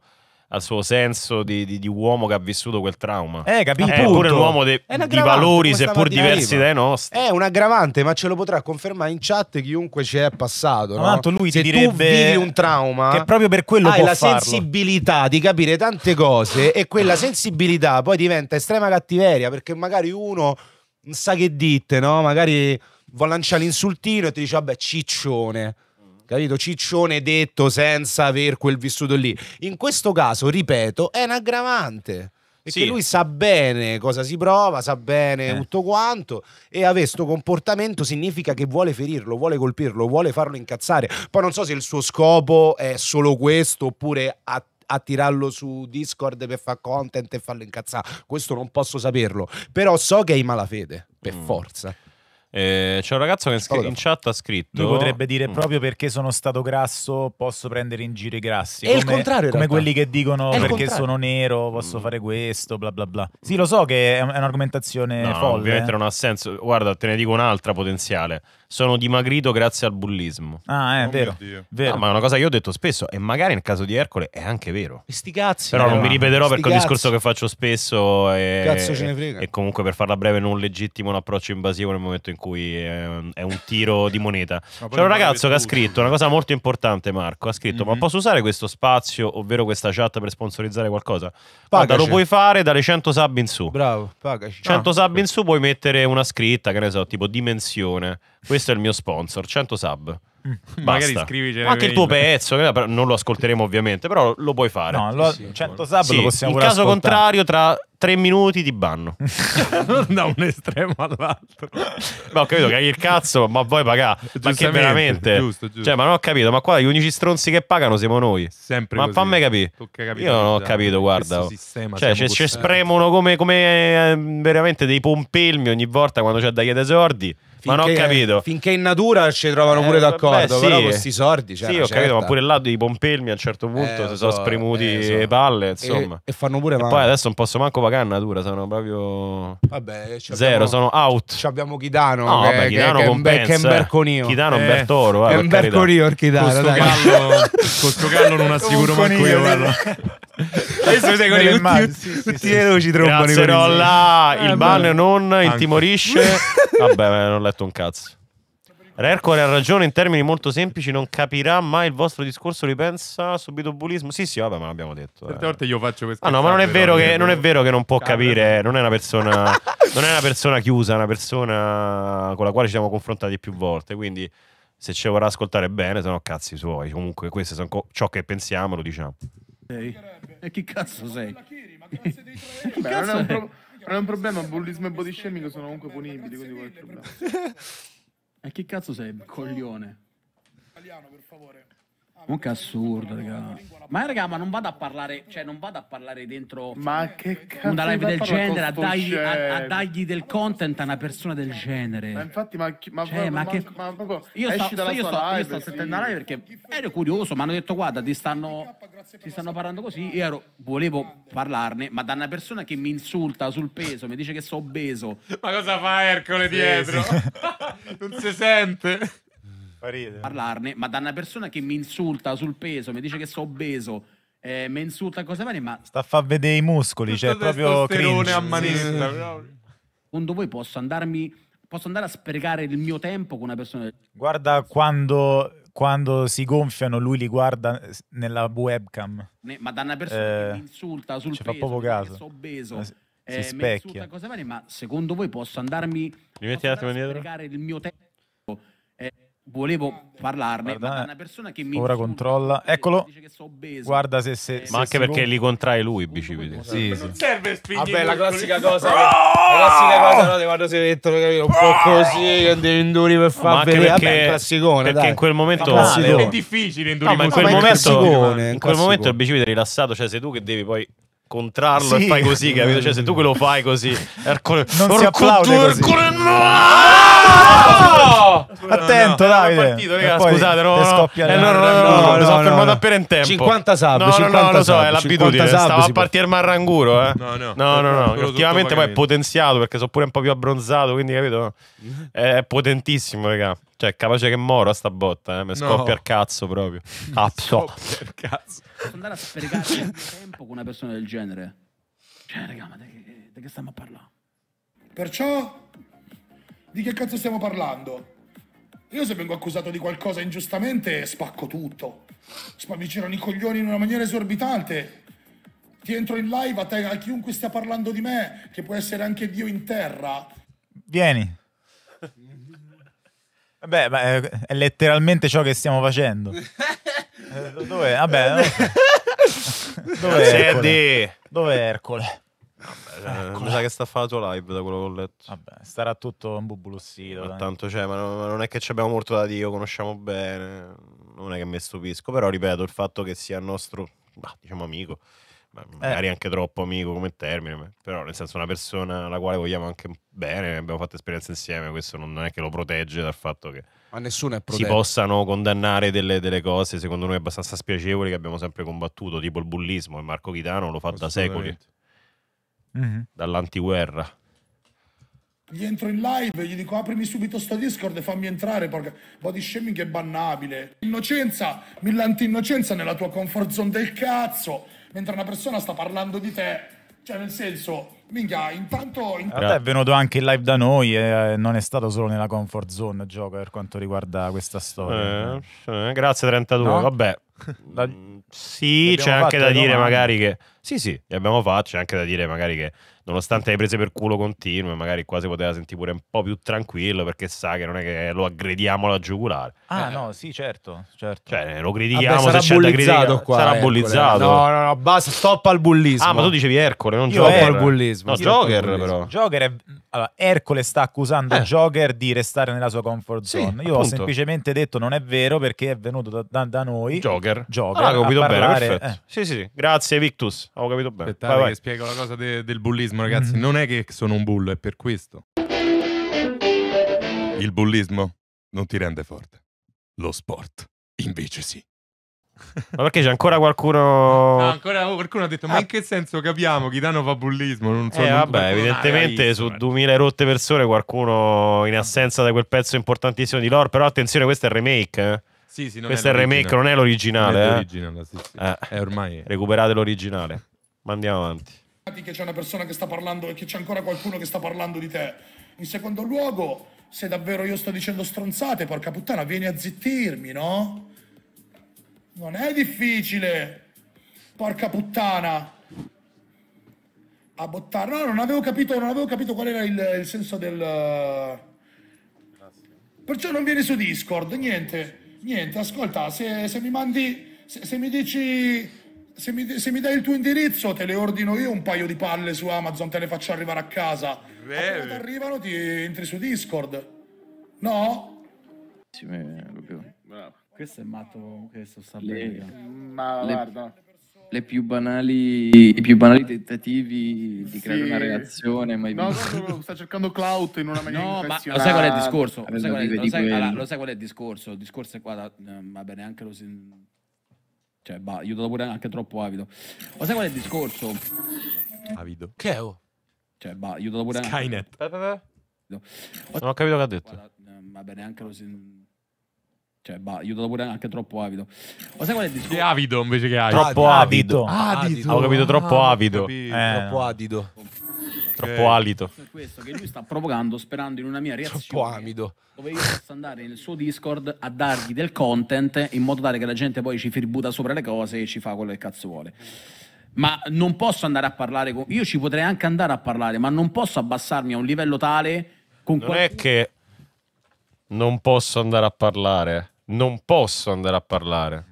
al suo senso di, di, di, uomo che ha vissuto quel trauma. Eh, capito? Eh, è pure un uomo de, di valori, seppur diversi dai nostri. È un aggravante, ma ce lo potrà confermare in chat chiunque ci è passato. Ma no? lui Se ti direbbe tu vivi un trauma che proprio per quello hai la farlo. sensibilità di capire tante cose e quella sensibilità poi diventa estrema cattiveria perché magari uno non sa che dite, no? Magari va a lanciare l'insultino e ti dice vabbè ciccione capito? Ciccione detto senza aver quel vissuto lì. In questo caso, ripeto, è un aggravante. Perché sì. lui sa bene cosa si prova, sa bene eh. tutto quanto e avere questo comportamento significa che vuole ferirlo, vuole colpirlo, vuole farlo incazzare. Poi non so se il suo scopo è solo questo oppure attivare attirarlo su Discord per fare content e farlo incazzare. Questo non posso saperlo. Però so che hai malafede, per mm. forza. Eh, c'è un ragazzo che in, in chat ha scritto: Lui potrebbe dire mm. proprio perché sono stato grasso, posso prendere in giro i grassi. È come, il contrario, come quelli che dicono perché sono nero, posso mm. fare questo, bla bla bla. Sì, lo so che è un'argomentazione no, folle. Ovviamente eh. non ha senso. Guarda, te ne dico un'altra potenziale sono dimagrito grazie al bullismo. Ah, è eh, oh vero. vero. No, ma è una cosa che io ho detto spesso, e magari nel caso di Ercole è anche vero. E sti cazzi. Però non mi ripeterò perché cazzi. il discorso che faccio spesso è. Cazzo ce ne frega. E comunque per farla breve, non legittimo un approccio invasivo nel momento in cui è, ehm, è un tiro di moneta. C'è un ragazzo che ha scritto una cosa molto importante, Marco. Ha scritto: mm-hmm. Ma mhm. posso usare questo spazio, ovvero questa chat, per sponsorizzare qualcosa? Guarda, lo puoi fare dalle 100 sub in su. Bravo, pagaci. 100 ah. sub in su puoi mettere una scritta, che ne so, tipo dimensione. Questo è il mio sponsor, 100 sub. Mm. Basta. Magari scrivici anche il tuo pezzo, eh, non lo ascolteremo ovviamente, però lo puoi fare. No, lo, 100 sub sì, lo possiamo fare. In caso ascoltare. contrario, tra tre minuti ti banno. da un estremo all'altro. Ma ho capito, che hai il cazzo, ma vuoi pagare? Ma veramente? Giusto, giusto. Cioè, ma non ho capito, ma qua gli unici stronzi che pagano siamo noi. Sempre ma così. fammi capire. Io non ho capito, guarda. Cioè, ci, ci spremono come, come eh, veramente dei pompelmi ogni volta quando c'è da chiedere esordi. Finché, ma non ho capito. Finché in natura ci trovano eh, pure d'accordo. Beh, sì. Però questi sordi. Cioè, sì, ho certa. capito, ma pure là i pompelmi a un certo eh, punto eh, si sono so, spremuti eh, so. palle. Insomma. E, e fanno pure male. Poi adesso non posso manco pagare in natura, sono proprio. Vabbè, zero, sono out. Ci abbiamo Chitano. No, che, Chitano che, compensa. Che è un eh. berconio. Chitano è un eh, bertoro. È un berconio il Chitano. Con sto gallo non assicuro manco io. Adesso sei con i tutti, sì, sì, tutti sì, i Grazie Rolla, il eh, ban non intimorisce. Vabbè, non ho letto un cazzo. Rercore ha ragione in termini molto semplici, non capirà mai il vostro discorso, ripensa subito bullismo. Sì, sì, vabbè, ma l'abbiamo detto. Certe eh. volte io faccio questa. Ah, no, ma non è, vero che, non è vero che non può Cambra. capire, eh, non è una persona non è una persona chiusa, è una persona con la quale ci siamo confrontati più volte, quindi se ci vorrà ascoltare bene, se no cazzi suoi. Comunque, questo è ciò che pensiamo, lo diciamo. Okay. E eh, chi cazzo sei? Chi Beh, non, è un pro- non è un problema, bullismo e body shaming sono comunque punibili, quindi qual è il problema? E eh, chi cazzo sei, coglione? Italiano, per favore. Ma oh, che assurdo, raga. Ma raga, ma non vado a parlare, cioè non vado a parlare dentro ma che cazzo una live del genere, a dargli, a, a dargli, del content a una persona del genere. Ma infatti, ma, ma, cioè, ma, ma che... proprio io esci sto, dalla io sto, live, io sto sentendo la live perché ero curioso, mi hanno detto guarda, ti stanno, ti stanno parlando così, io ero, volevo parlarne, ma da una persona che mi insulta sul peso, mi dice che sono obeso. Ma cosa fa Ercole dietro? Sì, sì. non si sente parlarne, ma da una persona che mi insulta sul peso, mi dice che sono obeso, eh, mi insulta a cose varie, ma... Sta a far vedere i muscoli, Tutto cioè proprio cringe. a manetta. Sì. Secondo voi posso andarmi... Posso andare a sprecare il mio tempo con una persona... Guarda quando quando si gonfiano lui li guarda nella webcam. ma da una persona eh, che insulta sul ci peso, fa poco caso. sono obeso. Eh, si, eh, si specchia. Varie, ma secondo voi posso andarmi Mi posso metti andare a sprecare il mio tempo? volevo parlarne Guarda, una persona che mi ora controlla eccolo guarda se, se ma se anche perché li contrae lui i bicipiti sì, sì. non serve spingere vabbè la classica cosa la classica cosa no, quando si mettono un po' così che devi induri per far vedere perché, vabbè, classicone perché dai. in quel momento è difficile indurire no, ma in quel, ma momento, in quel momento il bicipite è rilassato cioè sei tu che devi poi contrarlo sì. e fai così capito cioè se tu che lo fai così non si applaude così No! Attento, È Partito, raga, scusate, no, no, no, no, no, mi sono fermato appena in tempo. 50 sub, no, no, no, lo so, è l'abitudine. Stava a partire marranguro, eh. No, no, no, no, no. ultimamente poi è potenziato perché sono pure un po' più abbronzato, quindi capito? È potentissimo, raga. Cioè, capace che moro sta botta, eh. Mi scoppia il cazzo proprio. Apso. Ah, per cazzo. Andare a sprecare tempo con una persona del genere. Cioè, raga, ma di che stiamo a parlare? Perciò di che cazzo stiamo parlando? Io se vengo accusato di qualcosa ingiustamente spacco tutto. Mi girano i coglioni in una maniera esorbitante. Ti entro in live a, te, a chiunque stia parlando di me, che può essere anche Dio in terra. Vieni. Vabbè, ma eh, è letteralmente ciò che stiamo facendo. Eh, Dove? Vabbè. Dov'è? Dov'è Ercole? Dov'è Ercole? Vabbè, eh, ecco. Mi sa che sta fatto live da quello che ho letto. Vabbè, starà tutto un bubulussito. Ma tanto, cioè, ma non, ma non, è che ci abbiamo molto da dire, conosciamo bene. Non è che mi stupisco, però ripeto, il fatto che sia il nostro, bah, diciamo amico, eh. magari eh. anche troppo amico come termine, però nel senso una persona alla quale vogliamo anche bene, abbiamo fatto esperienze insieme, questo non è che lo protegge dal fatto che Ma nessuno è protetto. si possano condannare delle, delle, cose secondo noi abbastanza spiacevoli che abbiamo sempre combattuto, tipo il bullismo, e Marco Chitano lo fa da secoli mm-hmm. dall'antiguerra. Gli entro in live, e gli dico aprimi subito sto Discord e fammi entrare, porca... body shaming è bannabile. Innocenza, millante innocenza nella tua comfort zone del cazzo, mentre una persona sta parlando di te, cioè nel senso, minchia, intanto... intanto... realtà è venuto anche in live da noi e eh, non è stato solo nella comfort zone gioco per quanto riguarda questa storia. Eh, eh, grazie 32, no? vabbè. La... Sì, c'è anche da dire magari che... Sì, sì, abbiamo fatto, c'è anche da dire magari che nonostante le prese per culo continue, magari qua si poteva sentire pure un po' più tranquillo perché sa che non è che lo aggrediamo alla giugulare. Ah, eh. no, sì, certo, certo. Cioè, lo critichiamo, Vabbè, sarà bullizzato qua. Sarà Ercole. Eh, bullizzato. No, no, no, basta, stop al bullismo. Ah, ma tu dicevi Ercole, non Joker. Stop al bullismo. No, Joker però. Joker è... Allora, Ercole sta accusando eh. Joker di restare nella sua comfort zone. Sì, Io appunto. ho semplicemente detto non è vero perché è venuto da, da, da noi. Joker. Joker. Ah, ho capito bene, perfetto. Eh. Sì, sì, sì. Grazie Victus, Ho capito bene. Aspettate vai, vai. che spiego la cosa de, del bullismo bullismo, ragazzi. Mm-hmm. Non è che sono un bullo, è per questo. Il bullismo non ti rende forte. Lo sport, invece, sì. Ma perché c'è ancora qualcuno. No, ancora qualcuno ha detto: Ma in ah. che senso capiamo? Chitano fa bullismo. Non so, eh, non vabbè, evidentemente ah, su vabbè. 2000 rotte persone, qualcuno in assenza di quel pezzo importantissimo di lore. Però attenzione, questo è il remake. Eh? Sì, sì, questo è, il remake, non è l'originale. Non è, eh? sì, sì. Eh, È ormai. Recuperate l'originale. Ma andiamo avanti che c'è una persona che sta parlando e che c'è ancora qualcuno che sta parlando di te. In secondo luogo, se davvero io sto dicendo stronzate, porca puttana, vieni a zittirmi, no? Non è difficile. Porca puttana. A bottare. No, non avevo capito, non avevo capito qual era il, il senso del... Perciò non vieni su Discord, niente. Niente, ascolta, se, se mi mandi... se, se mi dici se mi, se mi, dai il tuo indirizzo, te le ordino io un paio di palle su Amazon, te le faccio arrivare a casa. Beh. Appena arrivano, ti entri su Discord. No? Sì, proprio. Bravo. Questo è matto, questo sta le... Ma le... guarda. Le più banali, I più banali tentativi di creare una relazione. Mai no, sta cercando clout in una maniera no, ma lo sai qual è il discorso? Lo sai qual è, lo, sai, allora, lo sai qual è il discorso? Il discorso è qua, da, mm, bene, anche lo sento cioè, bah, aiutato pure anche troppo Avido. Ma sai qual è il discorso? Avido. Che è? Oh? Cioè, bah, aiutato pure Skynet. anche... Skynet. Non ho capito che ha detto. Guarda, ehm, vabbè, neanche lo si... Cioè, bah, aiutato pure anche troppo avido. Ma sai qual è il discorso? Che avido invece che avido. Troppo avido. avido. avido. Ho capito, troppo ah, avido. Capito. Eh. Troppo adido. Troppo eh, alito. Per questo che lui sta provocando sperando in una mia reazione. Troppo amido. Dove io posso andare nel suo Discord a dargli del content in modo tale che la gente poi ci firbuta sopra le cose e ci fa quello che cazzo vuole ma non posso andare a parlare con... Io ci potrei anche andare a parlare, ma non posso abbassarmi a un livello tale con Non qualcuno... è che non posso andare a parlare, non posso andare a parlare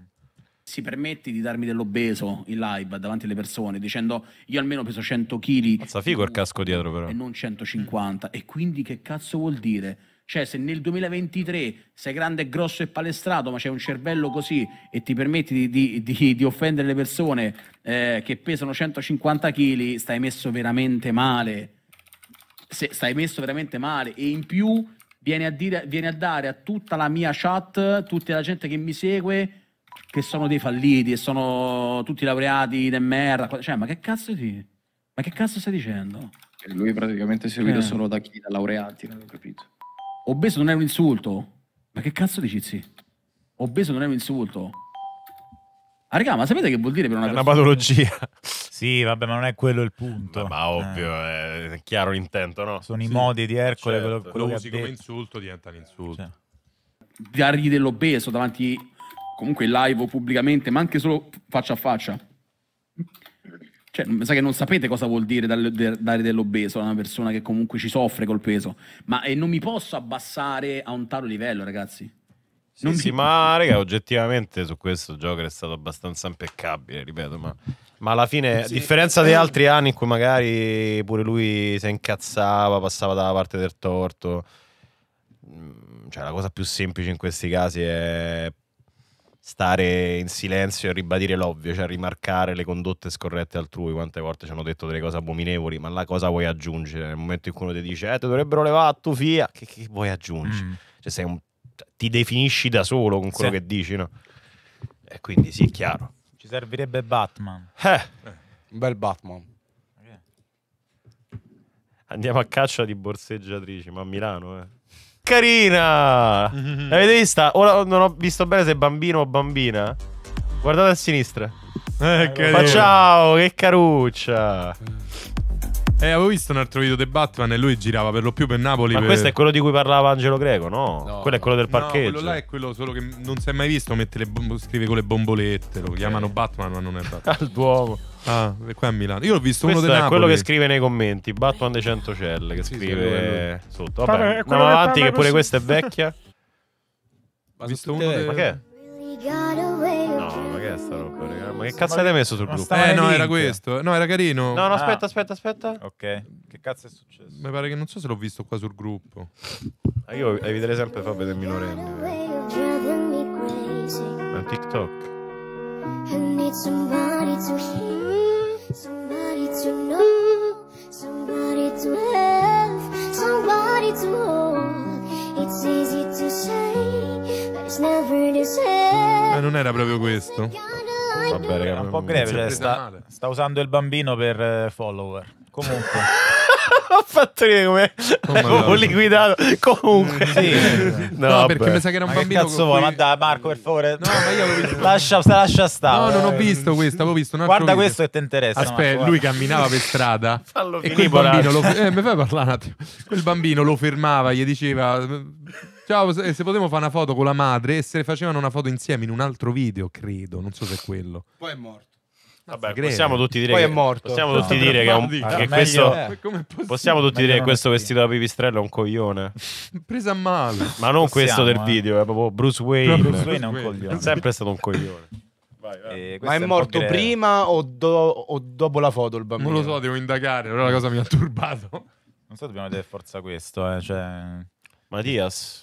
si permetti di darmi dell'obeso in live davanti alle persone dicendo io almeno peso 100 kg. Mazza figo il casco dietro però. E non 150. E quindi che cazzo vuol dire? Cioè se nel 2023 sei grande, grosso e palestrato ma c'è un cervello così e ti permetti di, di, di, di offendere le persone eh, che pesano 150 kg stai messo veramente male. Se stai messo veramente male e in più viene a, dire, viene a dare a tutta la mia chat, tutta la gente che mi segue che sono dei falliti e sono tutti laureati in merda. Cioè, ma che cazzo ti... Ma che cazzo stai dicendo? lui praticamente è seguito eh. solo da chi? Da laureati, non ho capito. Obeso non è un insulto? Ma che cazzo dici, sì? Obeso non è un insulto? Ah, raga, ma sapete che vuol dire per una, è una patologia. sì, vabbè, ma non è quello il punto. Ma, ma eh. ovvio, eh. è chiaro l'intento, no? Sono sì. i modi di Ercole. Certo. Quello, quello lo usi come insulto, diventa l'insulto. Cioè. Dargli dell'obeso davanti comunque in live o pubblicamente, ma anche solo faccia a faccia. Cioè, mi sa che non sapete cosa vuol dire dare dell'obeso a una persona che comunque ci soffre col peso. Ma non mi posso abbassare a un tale livello, ragazzi. Sì, non sì, mi... ma raga, oggettivamente su questo Joker è stato abbastanza impeccabile, ripeto, ma, ma alla fine, sì, a differenza di altri anni in cui magari pure lui si incazzava, passava dalla parte del torto, mm, cioè la cosa più semplice in questi casi è stare in silenzio e ribadire l'ovvio, cioè rimarcare le condotte scorrette altrui. Quante volte ci hanno detto delle cose abominevoli, ma la cosa vuoi aggiungere? Nel momento in cui uno ti dice, eh, ti dovrebbero levare tu fia, che, che vuoi aggiungere? Mm. Cioè, sei un, ti definisci da solo con quello sì. che dici, no? E quindi sì, è chiaro. Ci servirebbe Batman. Eh, eh. un bel Batman. Andiamo a caccia di borseggiatrici, ma a Milano, eh carina! Mm-hmm. L'avete vista? Ora non ho visto bene se è bambino o bambina. Guardate a sinistra. Eh, eh che Ma ciao, che caruccia! Eh, avevo visto un altro video di Batman e lui girava per lo più per Napoli. Ma per... questo è quello di cui parlava Angelo Greco, no? no quello è quello del parcheggio. No, quello là è quello solo che non si è mai visto. Mette le, scrive con le bombolette. Lo okay. chiamano Batman, ma non è Batman. Al duomo. Ah, qua a Milano. Io ho visto Questo uno di quello che scrive nei commenti, Batman de 100 celle, che sì, scrive sì, sotto. Vabbè, Vabbè andiamo avanti che pure questa è vecchia. Ma visto uno de... Ma che è? No, ma che è sta roba? Ma che cazzo avete messo sul gruppo? Eh, no, era questo. No, era carino. No, no, ah. aspetta, ah. aspetta, aspetta. Ok. Che cazzo è successo? Mi pare che non so se l'ho visto qua sul gruppo. Ah, io eviterei sempre far vedere minorenne. Eh. È un TikTok. Eh, non era proprio questo. Vabbè, raga, è un po' greve, cioè, sta, sta usando il bambino per eh, follower. Comunque. ho fatto come oh, ho liquidato comunque sì. no, no perché mi sa che era un ma bambino che cazzo vuoi cui... ma dai Marco per favore no ma io l'ho visto lascia, lascia stare no non ho visto questo avevo visto un altro guarda video. questo che ti interessa aspetta Marco, lui camminava per strada Fallo e quel bambino lo... eh, mi fai parlare un attimo quel bambino lo fermava gli diceva Ciao, se, se potevo fare una foto con la madre e se facevano una foto insieme in un altro video, credo, non so se è quello. Poi è morto. Vabbè, possiamo tutti dire Poi che è morto. Eh, possiamo no, tutti dire che, un, che questo è. Possiamo tutti dire che questo vestito da pipistrello è un coglione. Presa male. Ma non possiamo, questo del eh. video, è proprio Bruce Wayne. Bruce Wayne è un coglione. È sempre stato un coglione. Vai, vai. Eh, Ma è, è morto prima o, do, o, dopo la foto il bambino? Non lo so, devo indagare, però la cosa mi ha turbato. Non so, dobbiamo vedere forza questo, eh. cioè... Mattias,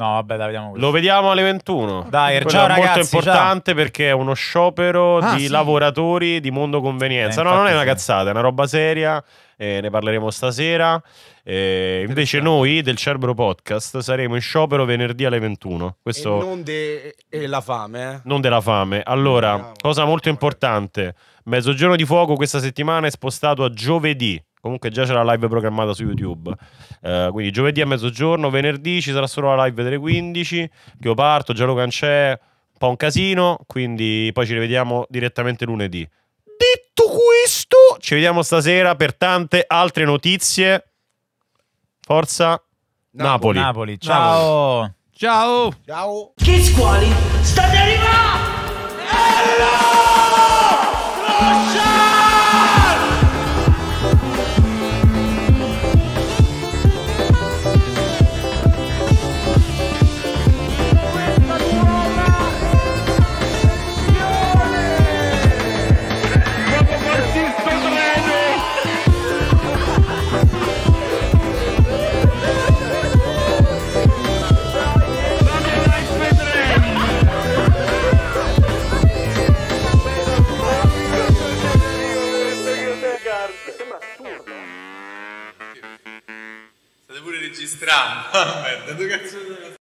No, vabbè, la vediamo così. Lo vediamo alle 21. Dai, Quello ciao, è molto importante ciao. perché è uno sciopero ah, di sì. lavoratori di mondo convenienza. Eh, no, non è una cazzata, è una roba seria. Eh, ne parleremo stasera. Eh, invece noi del Cerbero Podcast saremo in sciopero venerdì alle 21. Questo... E non della fame. Eh? Non della fame. Allora, cosa molto importante. Mezzogiorno di fuoco questa settimana è spostato a giovedì. Comunque già c'è la live programmata su YouTube. Eh, quindi giovedì a mezzogiorno, venerdì ci sarà solo la live delle 15. Che io parto, Gianluca non c'è. Un po' un casino. Quindi poi ci rivediamo direttamente lunedì. Detto questo, ci vediamo stasera per tante altre notizie. Forza Napoli. Napoli. Ciao. Ciao. Ciao. Che scuoli state arrivando? Bello! Lasciate! strano, aspetta, due cazzo